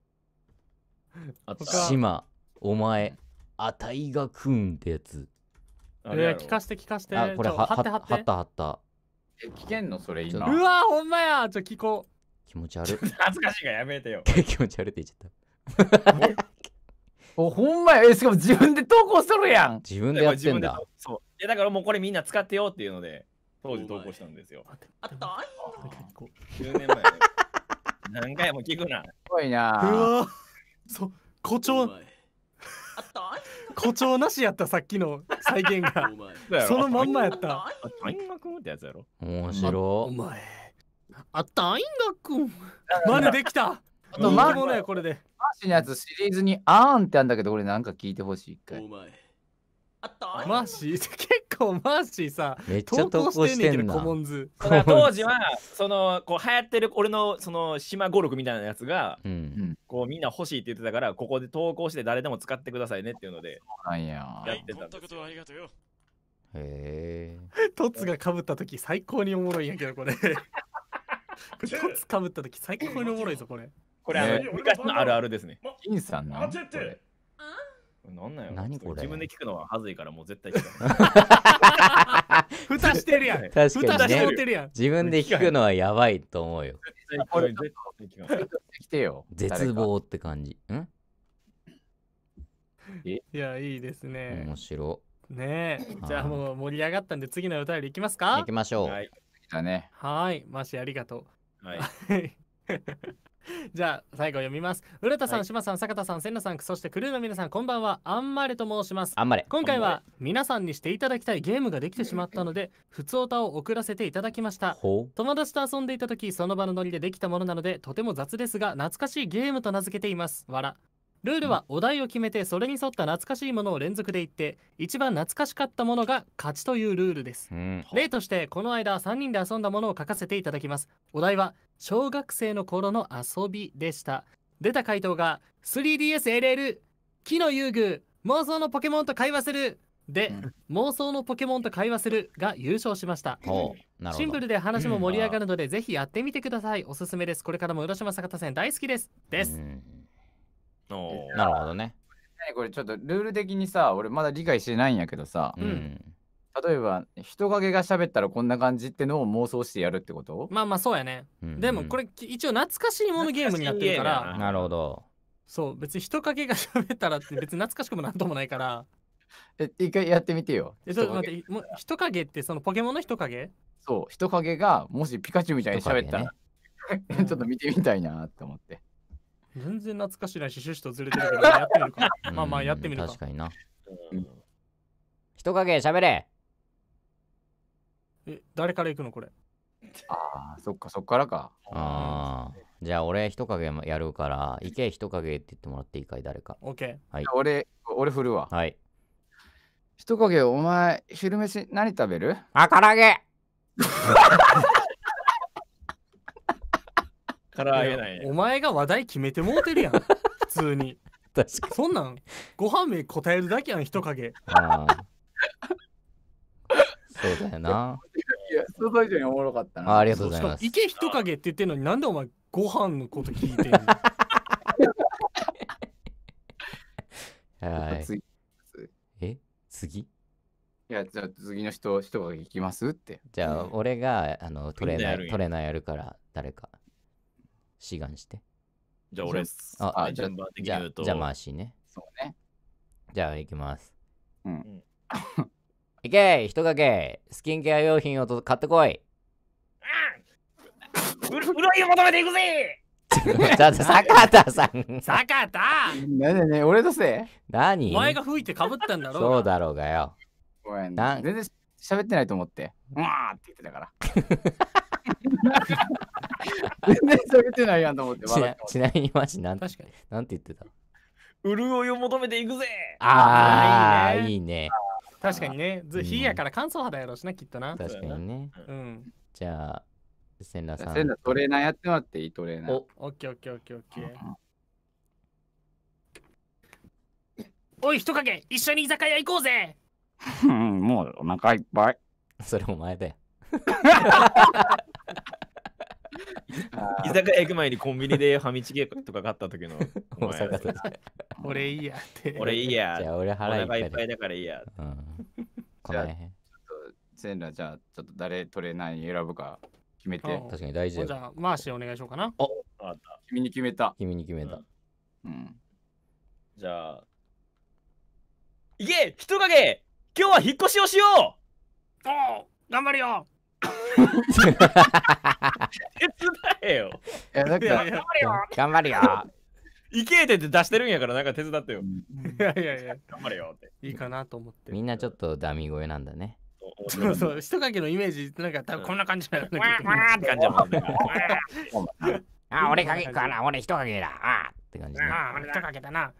あと、島、お前、あたいがくんってやつ。えー、聞かせて聞かせて。あ、これは、はってはって。ったはった。え、聞けんのそれ今。うわ、ほんまや。ちょ、聞こう。気持ち悪い。恥ずかしいがやめてよ。気持ち悪いって言っちゃった。おほんまやえしかも自分で投稿するやん自分でやってんだそうえ、だからもうこれみんな使ってよっていうので当時投稿したんですよあったあい10年前何回も聞くなすごいなそ誇張誇張なしやったさっきの再現がそのまんまやった大学ってやつやろ面白お前あ大学までできたあとマーゴねこれでマーシのやつシリーズにあーんってあんだけど俺なんか聞いてほしい一回お前あったマーシー結構マーシーさめっちゃ投稿してんねんけどコモンズ当時はそのこう流行ってる俺のその島語録みたいなやつが、うん、こうみんな欲しいって言ってたからここで投稿して誰でも使ってくださいねっていうのでなんややってたんですよへえトツがかぶった時最高におもろいんやけどこれこれトツかぶった時最高におもろいぞこれこれ、ね、昔のあるあるですね金さんなこれなんなよ何これ自分で聞くのははずいからもう絶対聞かない。してるやん。してるやん。自分で聞くのはやばいと思うよ。絶望って感じ。んいや、いいですね。面白。ねえ。じゃあもう盛り上がったんで次の歌よりいきますか行きましょう。はい。ね。はい。マシありがとう。はい。じゃあ最後読みます古田さん、はい、島さん坂田さん千奈さんそしてクルーの皆さんこんばんはあんまれと申しますあんまれ今回は皆さんにしていただきたいゲームができてしまったので普通歌を送らせていただきました友達と遊んでいた時その場のノリでできたものなのでとても雑ですが懐かしいゲームと名付けています笑ルールはお題を決めてそれに沿った懐かしいものを連続で言って一番懐かしかったものが勝ちというルールです、うん、例としてこの間3人で遊んだものを書かせていただきますお題は小学生の頃の遊びでした出た回答が 3DSLL 木の遊具妄想のポケモンと会話するで、うん、妄想のポケモンと会話するが優勝しましたシンプルで話も盛り上がるので、うん、ぜひやってみてくださいおすすめですこれからも浦島坂田線大好きですです、なるほどね。これちょっとルール的にさ、俺まだ理解してないんやけどさ、うん、例えば人影が喋ったらこんな感じってのを妄想してやるってことまあまあそうやね。うん、でもこれ一応懐かしいものゲームになってるから。なるほど。そう別に人影が喋ったらって別に懐かしくもなんともないから。え一回やってみてよ。えちょっと待っても人影ってそのポケモンの人影そう人影がもしピカチュウみたいに喋ったら、ね、ちょっと見てみたいなって思って。全然懐かしいないし、趣旨とずれてるけど、やってみるか。まあまあ、やってみるか。確かにな。人影喋れ。え、誰から行くのこれ。ああ、そっか、そっからか。ああ。じゃあ俺人影もやるから、行け人影って言ってもらっていいかい誰か。オッケー。はい。俺、俺振るわ。はい。人影お前昼飯何食べるあ、唐揚げ 揚げなお前が話題決めてもうてるやん 普通に確かにそんなんご飯名答えるだけやん人影ああそうだよな。いや、おもろかったあな。ありがとうございます。池人影って言ってんのになんでお前ご飯のこと聞いてんの はい。次いや、じゃあ次の人、人が行きますって。じゃあ、俺があのトレーナーないトレーナーやるから、誰か。志願して。じゃあ俺っす。あ、あじゃあ順的じにゃ言うと。じゃあマーシーね。そうね。じゃあ行きます。うん。行け人掛けスキンケア用品をと買ってこい うる潤いを求めていくぜちょっと坂田さん坂田ねねね、俺のせいお何前が吹いてかぶったんだろうそうだろうがよ。ごめん。なん全然喋ってないと思って。うわーって言ってたから。全然下げてないやんと思ってちなちなみにマジなん確かになんて言ってた潤いを求めていくぜああ、いいね。確かにね。火やから乾燥肌やろうしな、きっとな。確かにね。うん。じゃあ、せんラさん。センラトレーナーやってもらっていいトレーナー。お、オッケーオッケーオッケーオッケー。おい、人影、一緒に居酒屋行こうぜもうお腹いっぱい。それお前だよ。居酒屋行く前にコンビニでファミチキとか買った時の。俺いいやって。俺いいや。じゃあ俺腹いっぱいだからいいや。うん。この辺。全裸じゃあちょっと誰取れない選ぶか決めて。確かに大事だ。じゃあマーお願いしようかな。お君に決めた。君に決めた。うん。じゃあ。いけ人影今日は引っ越しをしようお頑張るよえよ。いや、なんか、頑張るよ。頑張るよ。いけって出してるんやから、なんか手伝ってよ。いやいやいや、頑張れよって。いいかなと思って。みんなちょっとダミ声なんだね。そうそう、人影のイメージ、なんか多分こんな感じなの。わって感じだもんね。あ、俺影かな、俺人影だ。あって感じ、あ、俺人影だな。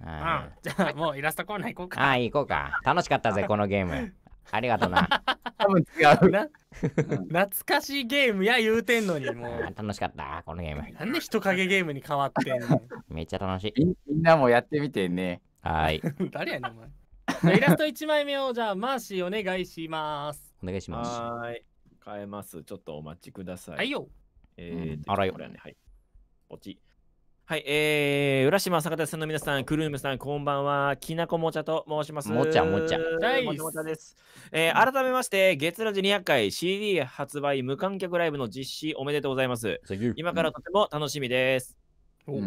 じゃあもうイラストコーナー行こうか。あ、行こうか。楽しかったぜ、このゲーム。ありがとな。多分違うな。懐かしいゲームや言うてんのにもう。楽しかった、このゲーム。なんで人影ゲームに変わってんの めっちゃ楽しい。みんなもやってみてね。はい。誰やねん、お前。イラスト1枚目をじゃあ、マーシーお願いします。お願いします。はい。変えます。ちょっとお待ちください。はいよ。えー、あらよ。はい。ポチ。はい、えー、浦島坂田さんの皆さん、クルームさん、こんばんは。きなこもちゃと申します。もちゃもちゃ。もちゃもちゃです。えー、改めまして、月ラジ200回 CD 発売無観客ライブの実施おめでとうございます。今からとても楽しみです。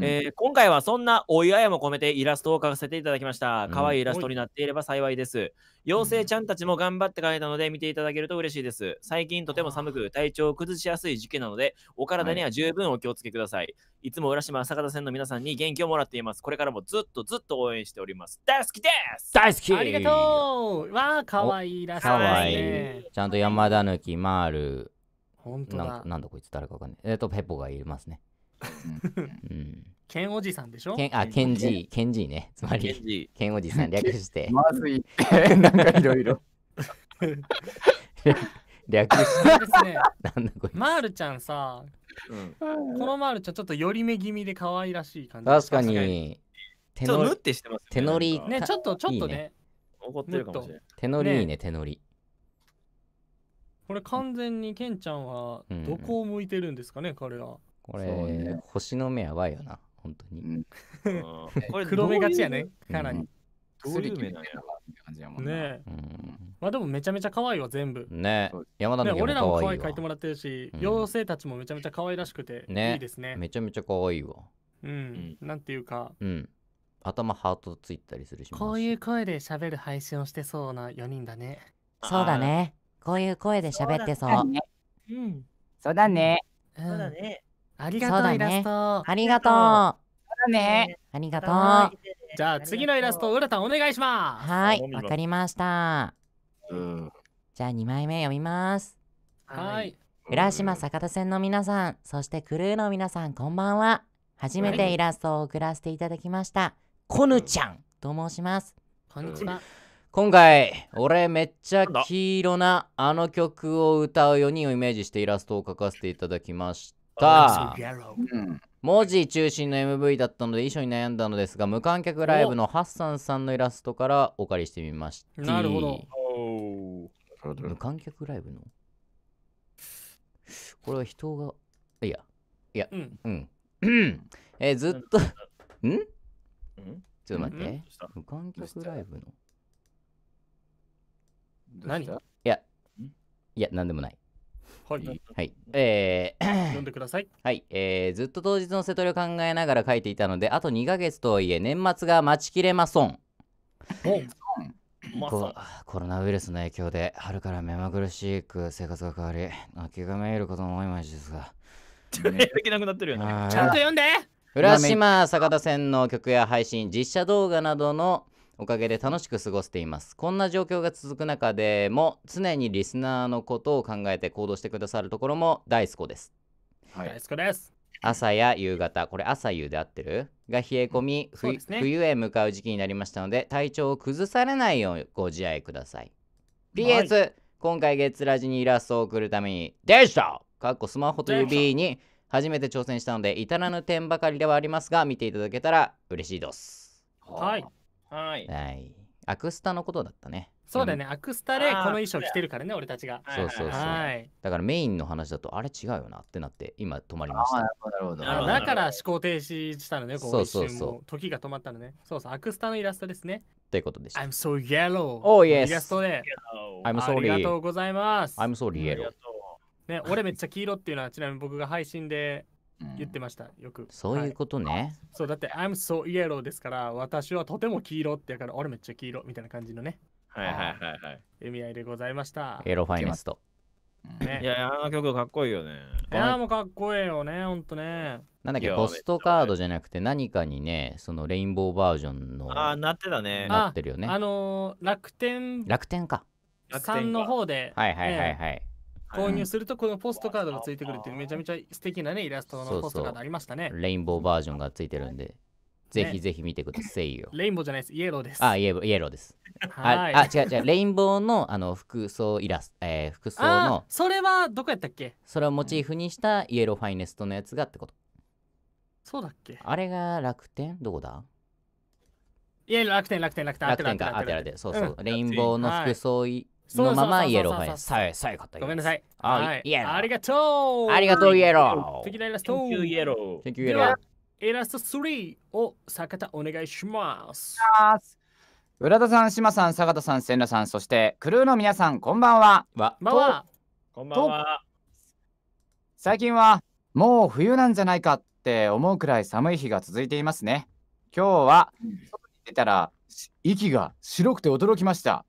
えー、今回はそんなお祝いも込めてイラストを描かせていただきました。可愛いイラストになっていれば幸いです。妖精ちゃんたちも頑張って描いたので見ていただけると嬉しいです。最近とても寒く体調を崩しやすい時期なので、お体には十分お気をつけください。はい、いつも浦島坂田線の皆さんに元気をもらっています。これからもずっとずっと応援しております。大好きです大好きありがとうわあ、可愛いイラスト、ね、かわいい。ちゃんと山田抜き、マール。本当だな。なんだこいつ誰かわかんない。えっ、ー、と、ペポがいますね。ケンおじさんでしょケンあ、ケンジー、ケンジーね。つまり、ケンおじさん略して。まずい。なんかいろいろ。略してですね。なんだこれ。マールちゃんさ、このマールちゃんちょっと寄り目気味で可愛らしい感じ。確かに。手のりってしてます手のり。ね、ちょっとちょっとね。怒ってるかもしれない。手のりいいね、手のり。これ完全にケンちゃんはどこを向いてるんですかね、彼は。これ、ね、星の目やばいよな、本当に。うん、黒目がちやね、かなり。うんどういう目なんや感じやね、うん、まあでもめちゃめちゃ可愛いわ全部ね山田美、ね、俺らも可愛い描いてもらってるし、うん、妖精たちもめちゃめちゃ可愛らしくて、いいですねめちゃめちゃ可愛いわうん、うん、なんていうか、うん、頭ハートついたりするしこういう声で喋る配信をしてそうな4人だねそうだねこういう声で喋ってそうそうだね、うん、そうだね、そうだねありがとう、イラスト。ありがとう。ありがとう。じゃあ次のイラスト、うらたんお願いします。はい、わかりました。うん、じゃあ2枚目読みます。はい。浦島坂田線の皆さん、そしてクルーの皆さん、こんばんは。初めてイラストを送らせていただきました。こぬちゃんと申します。こんにちは。今回、俺めっちゃ黄色なあの曲を歌う4人をイメージしてイラストを描かせていただきましたさあ、文字中心の MV だったので衣装に悩んだのですが無観客ライブのハッサンさんのイラストからお借りしてみましたなるほど無観客ライブのこれは人がいやいやうん、うん、えー、ずっとんちょっと待って、無観客ライブの何いやいや何でもないはい。はい。えー、読んでください。はい。えー、ずっと当日の瀬戸りを考えながら書いていたので、あと2ヶ月とはいえ、年末が待ちきれまそん。ココロナウイルスの影響で春から目まぐるしく生活が変わり泣きがめえることも多い毎日ですが なくなってるよねちゃんと読んで浦島坂田線の曲や配信実写動画などのおかげで楽しく過ごせています。こんな状況が続く中でも、常にリスナーのことを考えて行動してくださるところも大好きです。はい、大好きです。朝や夕方、これ朝夕で合ってるが冷え込み、ね、冬へ向かう時期になりましたので、体調を崩されないようご自愛ください。PS、はい、今回月ラジにイラストを送るために、でしたかっこスマホと指に初めて挑戦したので、至らぬ点ばかりではありますが、見ていただけたら嬉しいです。はい。はい。はい。アクスタのことだったね。そうだね、アクスタでこの衣装着てるからね、俺たちが。そうそうそう。だからメインの話だと、あれ違うよなってなって、今止まりました。なるほど。だから思考停止したのね、こうそうそう時が止まったのね。そうそう、アクスタのイラストですね。っいうことでした。I'm so yellow! Oh, yes! イラストで。I'm sorry! ありがとうございます。I'm s o yellow! ね、俺めっちゃ黄色っていうのは、ちなみに僕が配信で言ってました、よくそういうことね、はい、そうだって I'm so yellow ですから私はとても黄色ってやから俺めっちゃ黄色みたいな感じのねはいはいはいはい意味合いでございましたエロファイナストね、いやあの曲かっこいいよね。いやもうかっこいいよね、ほんとね。なんだっけ、ポストカードじゃなくて何かにね、そのレインボーバージョンの。ああ、なってたね。なってるよね。あ、あのー、楽天。楽天か。3んの方で、はいはいはいはい。購入するとこのポストカードがついてくるっていうめちゃめちゃ素敵なねイラストのポストカードありましたねレインボーバージョンがついてるんでぜひぜひ見てくださいよ。レインボーじゃないです。イエローです。あ、イエローイエローです。はいあ違う違う。レインボーのあの服装イラスト、えー、服装の。それはどこやったっけそれをモチーフにしたイエローファイネストのやつがってこと。そうだっけあれが楽天どこだいや、楽天、楽天、楽天。楽天か、あてあて。そうそう。レインボーの服装イそのままイエローファイス。はい、さえごめんなさい。はい、イエロー。ありがとうありがとうイエロー。t のイラスト。イエロー。t h イエロー。イラスト3を坂田お願いします。浦田さん、島さん、坂田さん、千奈さん、そしてクルーの皆さん、こんばんは。わまこんばんは。最近はもう冬なんじゃないかって思うくらい寒い日が続いていますね。今日は外に出たら息が白くて驚きました。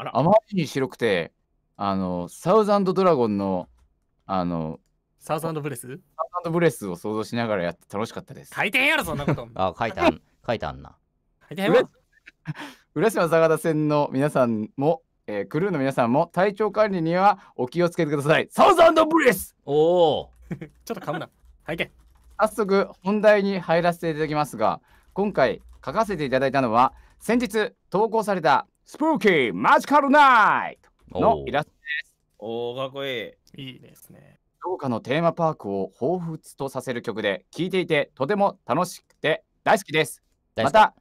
あらあまりに白くて、あの、サウザンドドラゴンの、あの、サウザンドブレスサウザンドブレスを想像しながらやって楽しかったです。回転やろ、そんなこと。あ、書いてあん、書いてあんな。回転やろ。浦島坂田線の皆さんも、えー、クルーの皆さんも体調管理にはお気をつけてください。サウザンドブレスおお ちょっと噛むな。拝見早速本題に入らせていただきますが、今回書かせていただいたのは、先日投稿されたスプーキーマジカルナイトのイラストです。おお、かっこいい。いいですね。福岡のテーマパークを彷彿とさせる曲で、聴いていてとても楽しくて大好きです。また、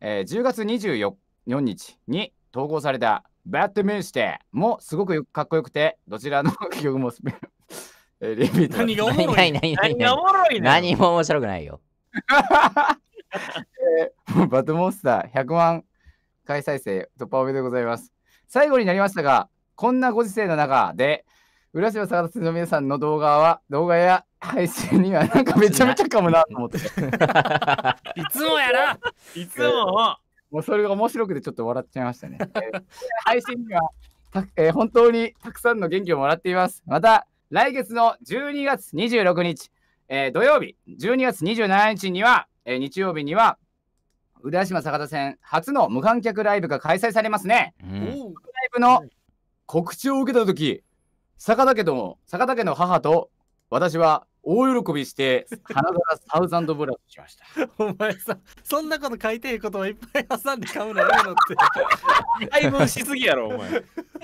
えー、10月24日に投稿されたバッドミュージテもすごくかっこよくて、どちらの曲もスペ えリピート何がおもろい何がおもろい何も面白くないよ。えー、バッドモンスター100万回再生突破おめでとうございます。最後になりましたが、こんなご時世の中で、浦島さんの皆さんの動画は、動画や配信にはなんかめちゃめちゃかもなと思って。いつもやないつももうそれが面白くてちょっと笑っちゃいましたね。えー、配信にはた、えー、本当にたくさんの元気をもらっています。また来月の12月26日、えー、土曜日、12月27日には、えー、日曜日には、浦島坂田線初の無観客ライブが開催されますね、うん、ライブの告知を受けた時坂田家の坂田家の母と私は大喜びして花柄サウザンドブラスしました お前さそんなこと書いていこといっぱい挟んで買うのやめろって配分 しすぎやろお前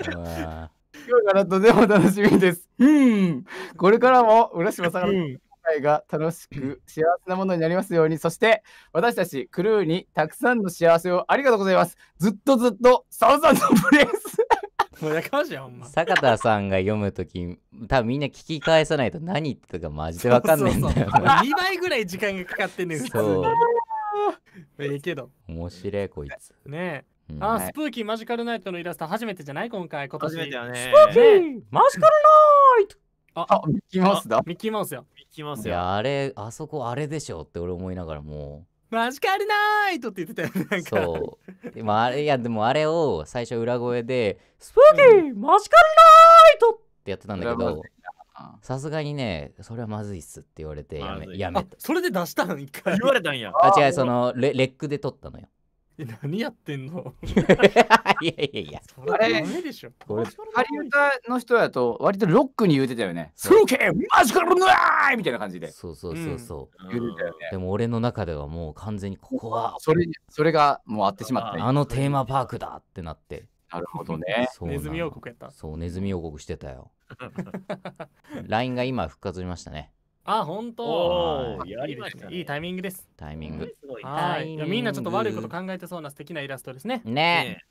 今日からとても楽しみですうんこれからも浦島坂田、会が楽しく幸せなものになりますように、そして私たちクルーにたくさんの幸せをありがとうございます。ずっとずっとサウザンドプレイス。もうやかましいほんま。坂田さんが読むとき、多分みんな聞き返さないと何言ってたかマジでわかんないんだよ、ね。2倍ぐらい時間がかかってんねん、普通に。えけど。面白いこいつ。ねえ。うん、あ、スプーキーマジカルナイトのイラスト初めてじゃない今回今年初めてだねスプーキー、ね、マジカルナイトあミッキーマウスだミッキーマウスやミッキーマウスいやあれあそこあれでしょって俺思いながらもうマジカルナイトって言ってたよねそうでもあれいやでもあれを最初裏声で「スプーキー、うん、マジカルナイト!」ってやってたんだけどさすがにねそれはまずいっすって言われてやめやめたそれで出したん一回言われたんやあ違うそのレレックで撮ったのよ何やってんの いやいやいや。それでしょ。これ、ッドの人やと、割とロックに言うてたよね。そうけマジからなーいみたいな感じで。そうそうそうそう。うん、うでも俺の中ではもう完全にここは。それ、それがもうあってしまった、ね、あのテーマパークだってなって。なるほどね。ネズミ王国やった。そう、ネズミ王国してたよ。LINE が今復活しましたね。あ、本当。いいタイミングです。タイミング。はい。みんなちょっと悪いこと考えてそうな素敵なイラストですね。ね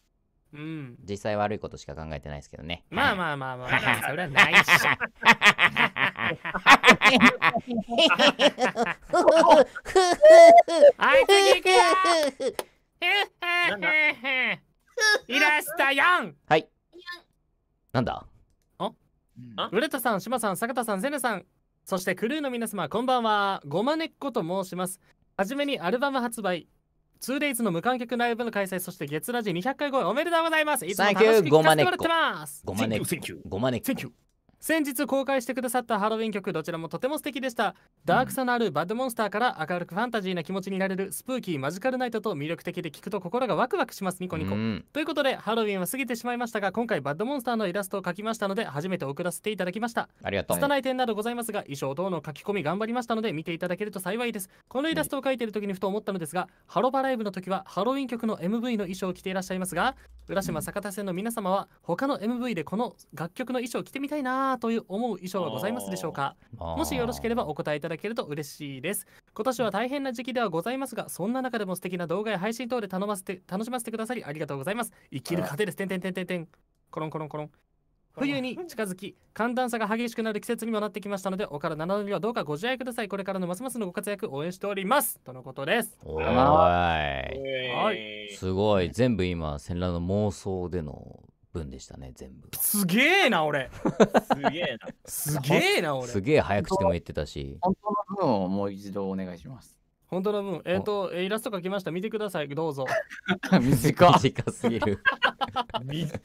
うん。実際悪いことしか考えてないですけどね。まあまあまあまあ、それはないし。はい、次行く イラスト四。はい。なんだあ、ウルトさん、シマさん、坂田さん、ゼネさん、そしてクルーの皆様こんばんはごまねっこと申しますはじめにアルバム発売 2days の無観客ライブの開催そして月ラジ200回超えおめでとうございますいつも楽しく聞かせてもらってますごまねっこごまねっこごまねっこ先日公開してくださったハロウィン曲どちらもとても素敵でしたダークさのあるバッドモンスターから明るくファンタジーな気持ちになれるスプーキーマジカルナイトと魅力的で聞くと心がワクワクしますニコニコ、うん、ということでハロウィンは過ぎてしまいましたが今回バッドモンスターのイラストを描きましたので初めて送らせていただきましたありがとう拙い点などございますが衣装等の書き込み頑張りましたので見ていただけると幸いですこのイラストを描いている時にふと思ったのですが、ハロバライブの時はハロウィン曲の MV の衣装を着ていらっしゃいますが浦島坂田線の皆様は他の MV でこの楽曲の衣装を着てみたいなという思う衣装はございますでしょうかもしよろしければお答えいただけると嬉しいです今年は大変な時期ではございますがそんな中でも素敵な動画や配信等で頼ませて楽しませてくださりありがとうございます生きる糧ですてんてんてんてんてんコロンコロンコロン冬に近づき寒暖差が激しくなる季節にもなってきましたのでお体7度にはどうかご自愛くださいこれからのますますのご活躍応援しておりますとのことですおいはいすごい全部今戦乱の妄想での分でしたね全部すげえな俺すげえな俺すげえ早口でも言ってたし本当の分をもう一度お願いします本当の分えっ、ー、とイラスト描きました見てくださいどうぞ短短すぎる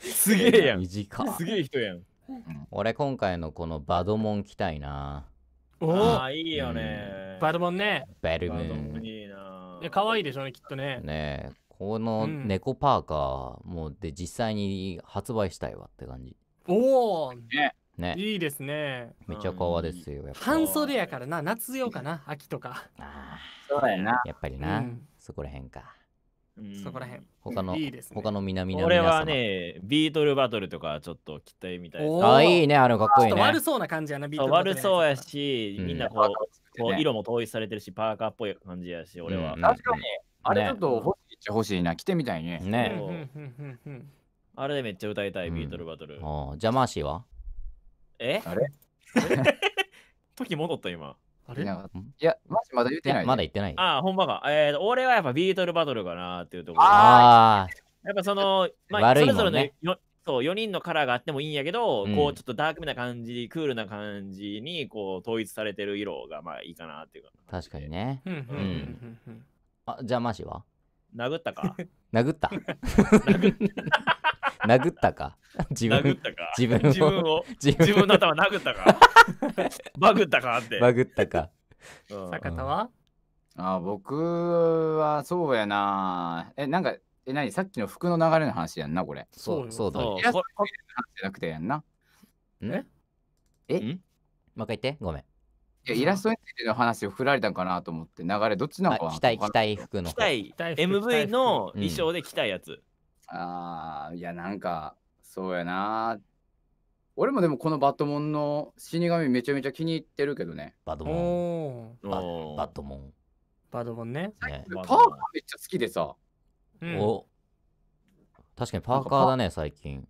すげえやん短すげえ人やん俺今回のこのバドモン来たいなおおいいよね、うん、バドモンねバドモンいいな可愛いでしょうねきっとねねこの猫パーカー、もうで実際に発売したいわって感じ。おお、ねね、いいですね。めちゃ可わですよ。半袖やからな、夏用かな、秋とか。ああ、そうやな。やっぱりな、うん、そこらへんか。そこらへん。他の、いいですね、他の南の皆様。俺はね、ビートルバトルとかちょっと期待みたいな。あ、いいね、あのかっこいいね。悪そうな感じやな、ビートルバトル。悪そうやし、みんなこう、こう色も統一されてるし、パーカーっぽい感じやし、俺は。確かに、あれちょっと欲ちゃ欲しいな。来てみたいね。ね。あれでめっちゃ歌いたい、ビートルバトル。ああ、ジャマーシーはえあれ 時戻った今。あれいや、マジまだ言ってない、まだ言ってない。ああ、ほんまか。えー、俺はやっぱビートルバトルかなっていうところ。ああ。やっぱその、まあ、ね、それぞれのそう4人のカラーがあってもいいんやけど、うん、こうちょっとダークめな感じクールな感じにこう統一されてる色がまあいいかなっていう確かにねうん、うん、あじゃあマシは殴ったか 殴った殴ったか自分殴ったか自分自分を自分の頭殴ったか バグったかってバグったか、うん、坂田は、あ僕はそうやなえなんかえ何さっきの服の流れの話やんなこれそうそうだそうじゃなくてやんなええもう一回言ってごめんいやイラストについての話を振られたんかなと思って流れどっちなのかなあ着たい着たい服の着たい MV の衣装で着たいやつ、ああいやなんかそうやな俺もでもこのバットモンの死神めちゃめちゃ気に入ってるけどねバトモンババットモンバトモンね。ねパーカーめっちゃ好きでさうんお確かにパーカーだね最近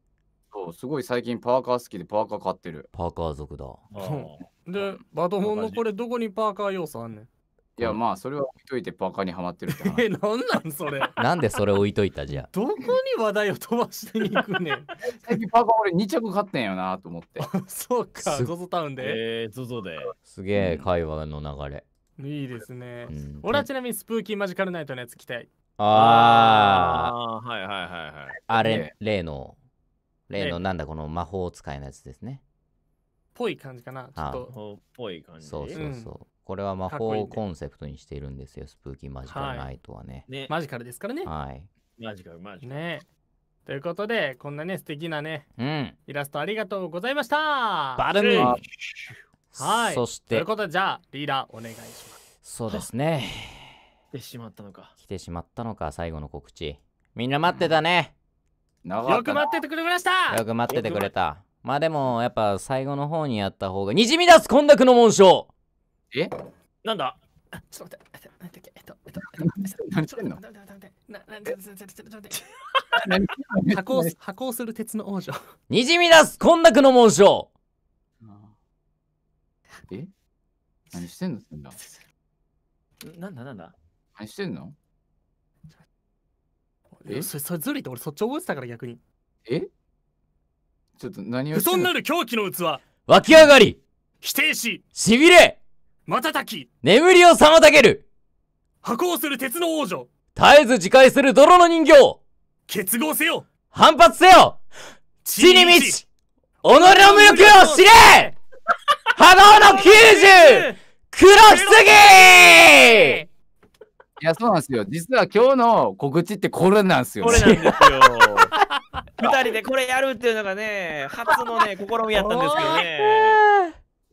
そうすごい最近パーカー好きでパーカー買ってるパーカー族だあーで、バドモンのこれどこにパーカー要素あんねん。いやまあそれは置いといてパーカーにはまってるって え、なんなんそれ。なんでそれ置いといたじゃん。どこに話題を飛ばしていくねん。最近パーカー俺2着買ってんよなと思って。そうか、ゾゾタウンで。えー、ゾゾで。すげえ会話の流れ。いいですね、うん。俺はちなみにスプーキーマジカルナイトのやつ着たい。ああはいはいはいはい。あれ、例の、例のなんだこの魔法使いのやつですね。ぽい感じかな。ちょっと。っぽい感じ。そうそうそう。うん、これは魔法をコンセプトにしているんですよ、スプーキーマジカルナイトはね。はい、ねマジカルですからね。はい。マジカル、マジカル。ねということで、こんなね、素敵なね、うん、イラストありがとうございました。バルーはい。そして。ということで、じゃあ、リーダー、お願いします。そうですね。来てしまったのか。来てしまったのか、最後の告知。みんな待ってたね。よく待っててくれましたよく待っててくれた。まあでも、やっぱ最後の方にやった方が。にじみ出す混濁の紋章えなんだちょっと待って。なんだっけえっと、えっと、何してんの加工加工する鉄の王女。にじみ出す混濁の紋章え何してんのなんだなんだ何してんのえそれそれずるいって俺そっち覚えてたから逆に。えちょっと何を不尊なる狂気の器湧き上がり否定し痺れ瞬き眠りを妨げる破壊する鉄の王女絶えず自戒する泥の人形結合せよ反発せよ地に満ち己の無力を知れ波動の 90! 黒ひすぎいや、そうなんですよ。実は今日の告知ってこれなんですよ、これなんですよ。2人でこれやるっていうのがね、初のね、試みやったんですけどね。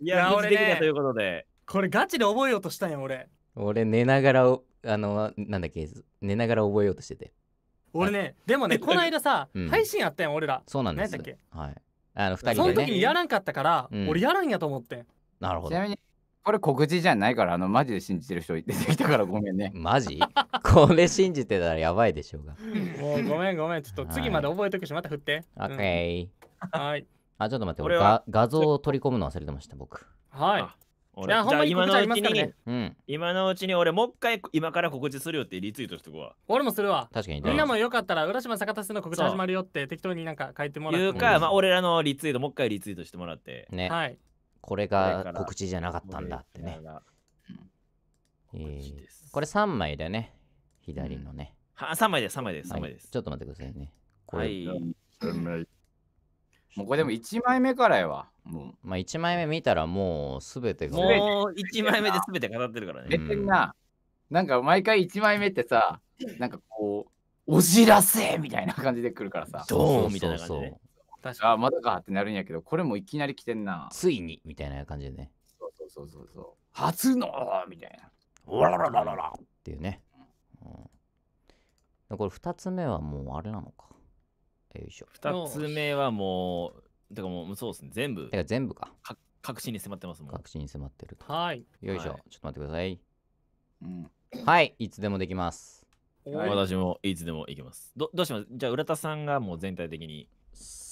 いや、俺できということで。これガチで覚えようとしたんや、俺。俺、寝ながら、あの、なんだっけ、寝ながら覚えようとしてて。俺ね、でもね、この間さ、配信やったんや俺ら。そうなんです。何だっけはい。あの、2人で、その時にやらんかったから、俺やらんやと思ってん。なるほど。ちなみに、これ告知じゃないから、あの、マジで信じてる人出てきたからごめんね。マジこれ信じてたらやばいでしょうが。もうごめんごめん。ちょっと次まで覚えとくし、また振って。オッケー。はい。あ、ちょっと待って、俺が画像を取り込むの忘れてました、僕。はい。俺じゃあ今のうちに、ん、今のうちに俺もう一回今から告知するよってリツイートしとくわ。俺もするわ。確かに。みんなもよかったら浦島坂田さんの告知始まるよって適当になんか書いてもらって。いうか、まあ俺らのリツイートもう一回リツイートしてもらって。ね。はい。これが告知じゃなかったんだってね。これ3枚だね。左のね。うん、は3枚です、3枚です、3枚です、はい、ちょっと待ってくださいね。これはい。もうこれでも1枚目からやわ。もうまあ1枚目見たらもうすべてが。もう1枚目ですべて語ってるからね。別にな、ん、なんか毎回1枚目ってさ、なんかこう、お知らせみたいな感じで来るからさ。ドーンみたいな感じで、ね。確かあ、まだかってなるんやけど、これもいきなり来てんな。ついにみたいな感じでね。そうそうそうそう初のみたいな。おらららららっていうね。うん、これ2つ目はもうあれなのか。よいしょ。2つ目はもう、てかもうそうですね、全部。てか全部か。か確信に迫ってますもん。確信に迫ってると。はい。よいしょ、はい、ちょっと待ってください。うん、はい、いつでもできます。私もいつでもいけます。どどうしますじゃあ、浦田さんがもう全体的に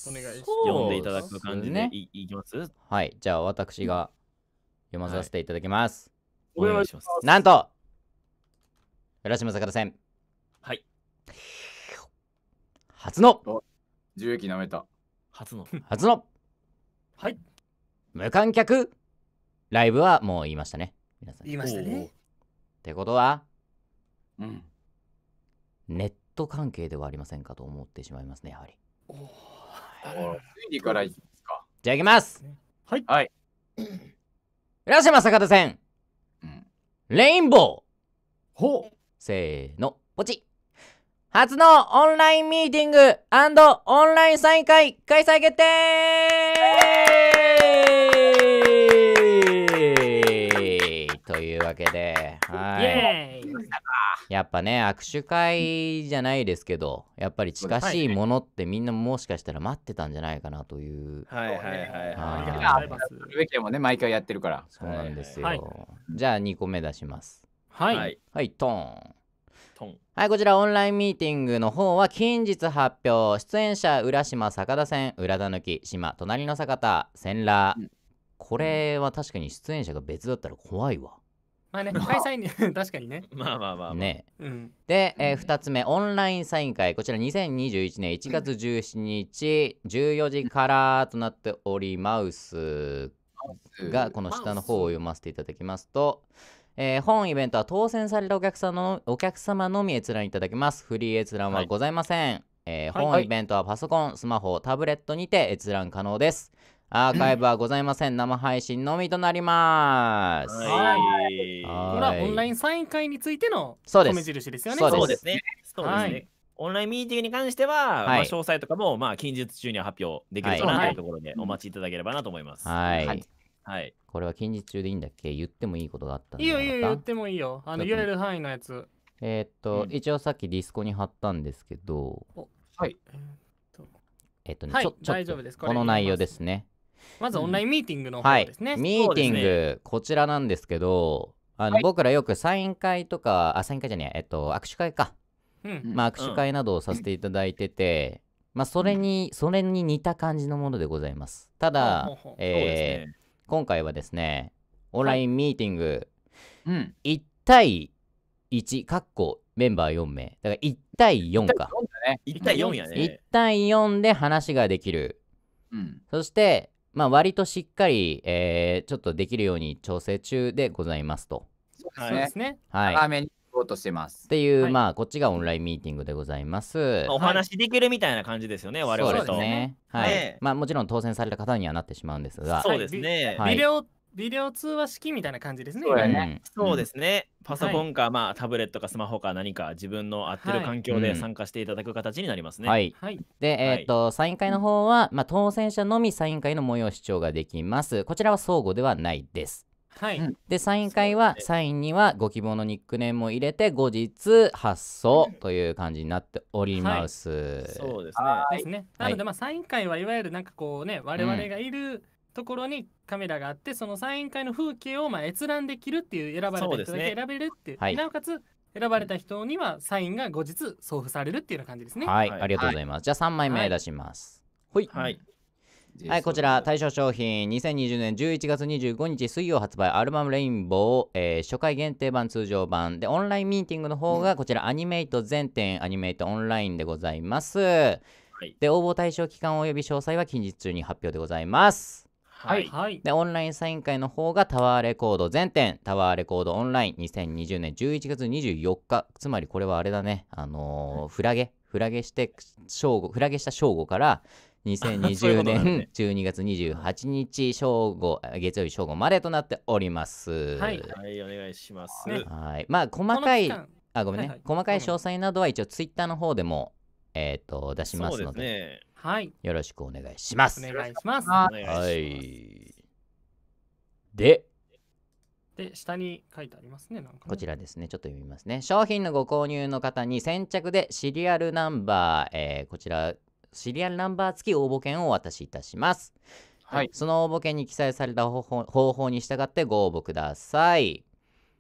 お願いします。読んでいただく感じでい,、いきますはい、じゃあ私が読まさせていただきます。お願いします。なんと浦島坂田戦。はい。初の樹液舐めた。初の。初の。はい。無観客ライブはもう言いましたね。皆さん。言いましたね。ってことは、うん。ネット関係ではありませんかと思ってしまいますね、やはり。おお。推理からいきますか。じゃあ行きます。はい。はい。浦島坂田線。うん、レインボー。ほせーの、ポチ。初のオンラインミーティングオンラインサイン会開催決定というわけで、はい。やっぱね握手会じゃないですけどやっぱり近しいものってみんなもしかしたら待ってたんじゃないかなというはいはいはいはいはいはいもね毎回やってるからそうなんですよ、はい、じゃあ2個目出しますはいはいトンはい、こちらオンラインミーティングの方は近日発表。出演者、浦島坂田線、浦田抜き、島、隣の坂田、千羅、うん。これは確かに出演者が別だったら怖いわ。まあね、会サインに、確かにね。まあまあまあ、まあ、ね、うん、で、えー、2つ目、オンラインサイン会。こちら2021年1月17日、14時からとなっておりますが、この下の方を読ませていただきますと、えー、本イベントは当選されたお客さんのお客様のみ閲覧いただけます。フリー閲覧はございません。はい、えー、本イベントはパソコン、スマホ、タブレットにて閲覧可能です。アーカイブはございません。生配信のみとなります。はい。これはオンラインサイン会についてのそうです米印ですよね。そうですね。そうですね。はいオンラインミーティングに関しては、はいまあ、詳細とかも、まあ、近日中には発表できるかなというところで、お待ちいただければなと思います。ははいい。はい。これは近日中でいいんだっけ言ってもいいことがあったんいいよいいよ言ってもいいよ。あの言える範囲のやつ。えーっと、うん一応さっきディスコに貼ったんですけど、はい。えーっとね、はいちょちょっと大丈夫ですここの内容ですね。まずオンラインミーティングの方ですね、はい、ミーティング、ね、こちらなんですけどあの、はい、僕らよくサイン会とかあサイン会じゃねええっと握手会か、うんまあ、握手会などをさせていただいてて、うん、まあそれに、それに似た感じのものでございますただ、うん、えーね、今回はですねオンラインミーティング、はい、うん、1対1かっこメンバー4名だから1対4か1対 4, だね1対4やね1対4で話ができる、うん、そしてまあ、割としっかり、えー、ちょっとできるように調整中でございますと。そうですね。はい。早めに行こうとしてます。っていう、はい、まあ、こっちがオンラインミーティングでございます。お話できるみたいな感じですよね、はい、我々と。そうですね。はい。ね、まあ、もちろん当選された方にはなってしまうんですが。そうですね。はい、ビデオ通話式みたいな感じですね。そうねそうですね。パソコンか、はい、まあタブレットかスマホか何か自分の合ってる環境で参加していただく形になりますね。はい。はい、で、えー、っと、サイン会の方は、まあ、当選者のみサイン会の模様視聴ができます。こちらは相互ではないです。はい、でサイン会は、ね、サインにはご希望のニックネームを入れて後日発送という感じになっております。はい、そうですねですねなので、まあ、サイン会はいわゆるなんかこうね我々がいる、うんところにカメラがあってそのサイン会の風景をまあ閲覧できるっていう選ばれた人だけ選べるっていう、ねはい、なおかつ選ばれた人にはサインが後日送付されるっていうような感じですねはい、はい、ありがとうございます、じゃあ3枚目出しますはい、はいはい、こちら対象商品2020年11月25日水曜発売アルバム「レインボー」えー、初回限定版通常版でオンラインミーティングの方がこちらアニメイト全店アニメイトオンラインでございます、はい、で応募対象期間及び詳細は近日中に発表でございますはい、はい、でオンラインサイン会の方がタワーレコード全店タワーレコードオンライン2020年11月24日つまりこれはあれだねあのーはい、フラゲフラゲして正午フラゲした正午から2020年12月28日正午、月曜日正午までとなっております。はい、はい、お願いします。はい、まあ細かい、あ、ごめんね、はいはい、細かい詳細などは一応ツイッターの方でも、えっ、ー、と出しますので。そうですねはい。よろしくお願いします。お願いします。はい。で、で、下に書いてありますね、ねこちらですね、ちょっと読みますね。商品のご購入の方に先着でシリアルナンバー、えー、こちら、シリアルナンバー付き応募券をお渡しいたします。はい。その応募券に記載された方法に従ってご応募ください。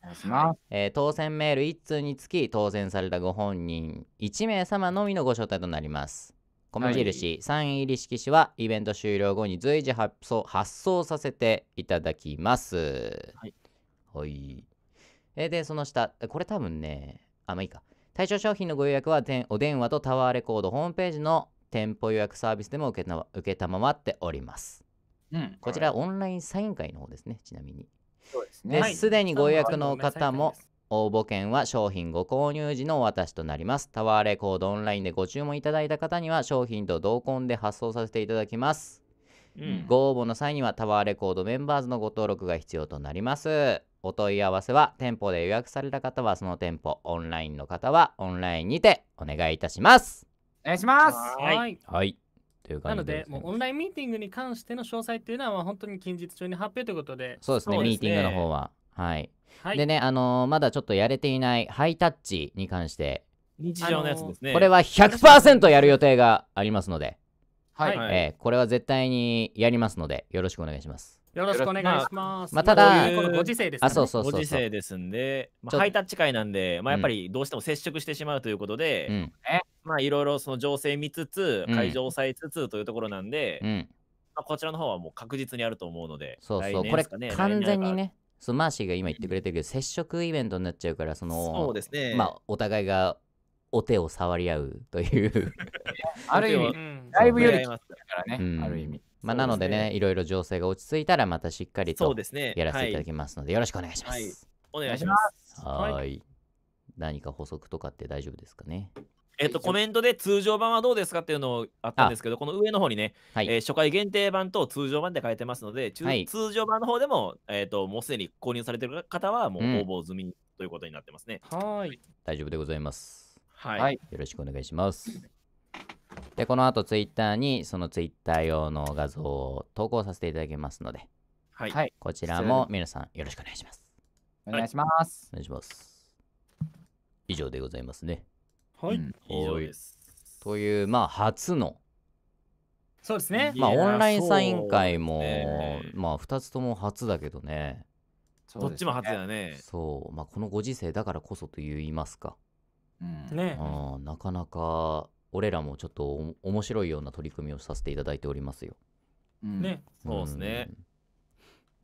お願いします、えー、当選メール1通につき当選されたご本人1名様のみのご招待となります米印、サイン入り色紙はイベント終了後に随時発送発送させていただきます。はい。はい、えで、その下、これ多分ね、あ、まあいいか。対象商品のご予約はお電話とタワーレコードホームページの店舗予約サービスでも受けた受けたまっております。うん、こちらオンラインサイン会の方ですね、ちなみに。そうですね。すで、にご予約の方も応募券は商品ご購入時のお渡しとなります。タワーレコードオンラインでご注文いただいた方には商品と同梱で発送させていただきます。うん、ご応募の際にはタワーレコードメンバーズのご登録が必要となります。お問い合わせは店舗で予約された方はその店舗、オンラインの方はオンラインにてお願いいたします。お願いします。はい。はいね、なので、もうオンラインミーティングに関しての詳細っていうのは、本当に近日中に発表ということで、そうですね、すねミーティングの方は。はい。はい、でね、あのー、まだちょっとやれていないハイタッチに関して、日常のやつですね。これは100%やる予定がありますので、はい、えー、これは絶対にやりますので、よろしくお願いします。よろしくお願いします。まあ、ただ、このご時世です、ね、あ、そうそうそうご時世ですんで、まあ、ハイタッチ会なんで、まあ、やっぱりどうしても接触してしまうということで、うん、まあ、いろいろその情勢見つつ、会場を抑えつつというところなんで、うん、まあ、こちらの方はもう確実にあると思うので、そうそう、ね、これ完全にね、そのマーシーが今言ってくれてるけど、接触イベントになっちゃうからそのそうですね、まあ、お互いがお手を触り合うというある意味、だいライブよりますからね、うん、ある意味。まあ、なのでね、いろいろ情勢が落ち着いたら、またしっかりとやらせていただきますので、よろしくお願いします。はい、お願いします。はい。何か補足とかって大丈夫ですかねえっと、コメントで通常版はどうですかっていうのをあったんですけど、この上の方にね、はい、えー、初回限定版と通常版で書いてますので、はい、通常版の方でも、えー、と、もうすでに購入されてる方は、もう応募済みということになってますね。うん、はい。大丈夫でございます。はい。よろしくお願いします。で、この後、ツイッターに、そのツイッター用の画像を投稿させていただきますので、はい。こちらも皆さん、よろしくお願いします。お願いします。お願いします。以上でございますね。はい、うん、以上ですというまあ初のそうですねまあオンラインサイン会も、ね、まあ2つとも初だけどねどっちも初だねそうまあこのご時世だからこそと言いますか、うん、ねあなかなか俺らもちょっと面白いような取り組みをさせていただいておりますよ、うん、ねそうですね、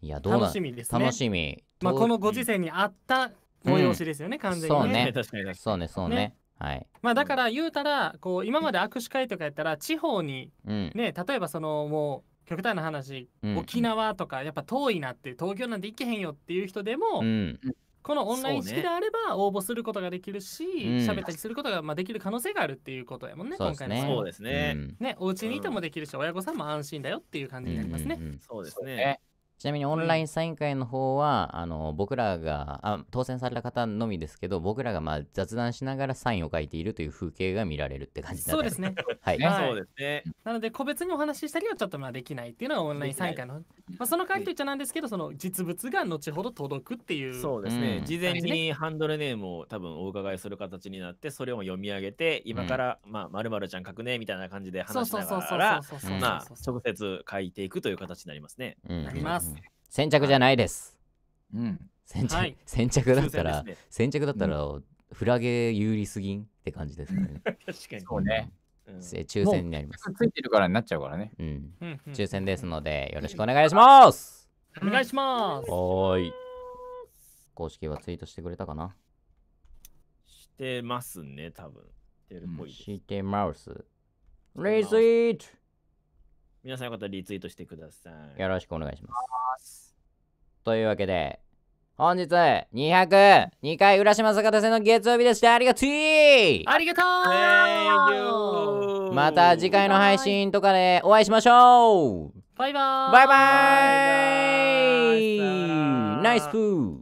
いやどうな楽しみですね楽しみまあこのご時世に合った催しですよね、完全にねそうねそうねそうねはい、まあだから言うたらこう今まで握手会とかやったら地方にね、うん、例えばそのもう極端な話、うん、沖縄とかやっぱ遠いなって東京なんて行けへんよっていう人でも、うん、このオンライン式であれば応募することができるし喋、ね、ったりすることがまあできる可能性があるっていうことやもんね、ね、今回のそうですねねお家にいてもできるし、親御さんも安心だよっていう感じになりますね、そうですねちなみにオンラインサイン会の方は、うん、あの僕らがあ当選された方のみですけど僕らがまあ雑談しながらサインを書いているという風景が見られるって感じそうですね。はい、そうですねなので個別にお話ししたりはちょっとまあできないっていうのがオンラインサイン会の、まあ、その代わりといっちゃなんですけどその実物が後ほど届くっていうそうですね、うん、事前にハンドルネームを多分お伺いする形になってそれを読み上げて今からまあ○○ちゃん書くねみたいな感じで話しながら直接書いていくという形になりますね。なります。先着じゃないです。うん。先着、はい、先着だったら、ね、先着だったら、うん、フラゲ有利すぎんって感じですからね。確かに。そうね。うん、抽選になります。ついてるからになっちゃうからね。うん。抽選ですので、よろしくお願いします。お願いします。はい。公式はツイートしてくれたかなしてますね、多分。してるっぽいしてます。レイスイート皆さんよかったらリツイートしてください。よろしくお願いします。というわけで、本日202回浦島坂田線の月曜日でした。ありがとうありがとうまた次回の配信とかでお会いしましょうバイバイバイバイナイスフー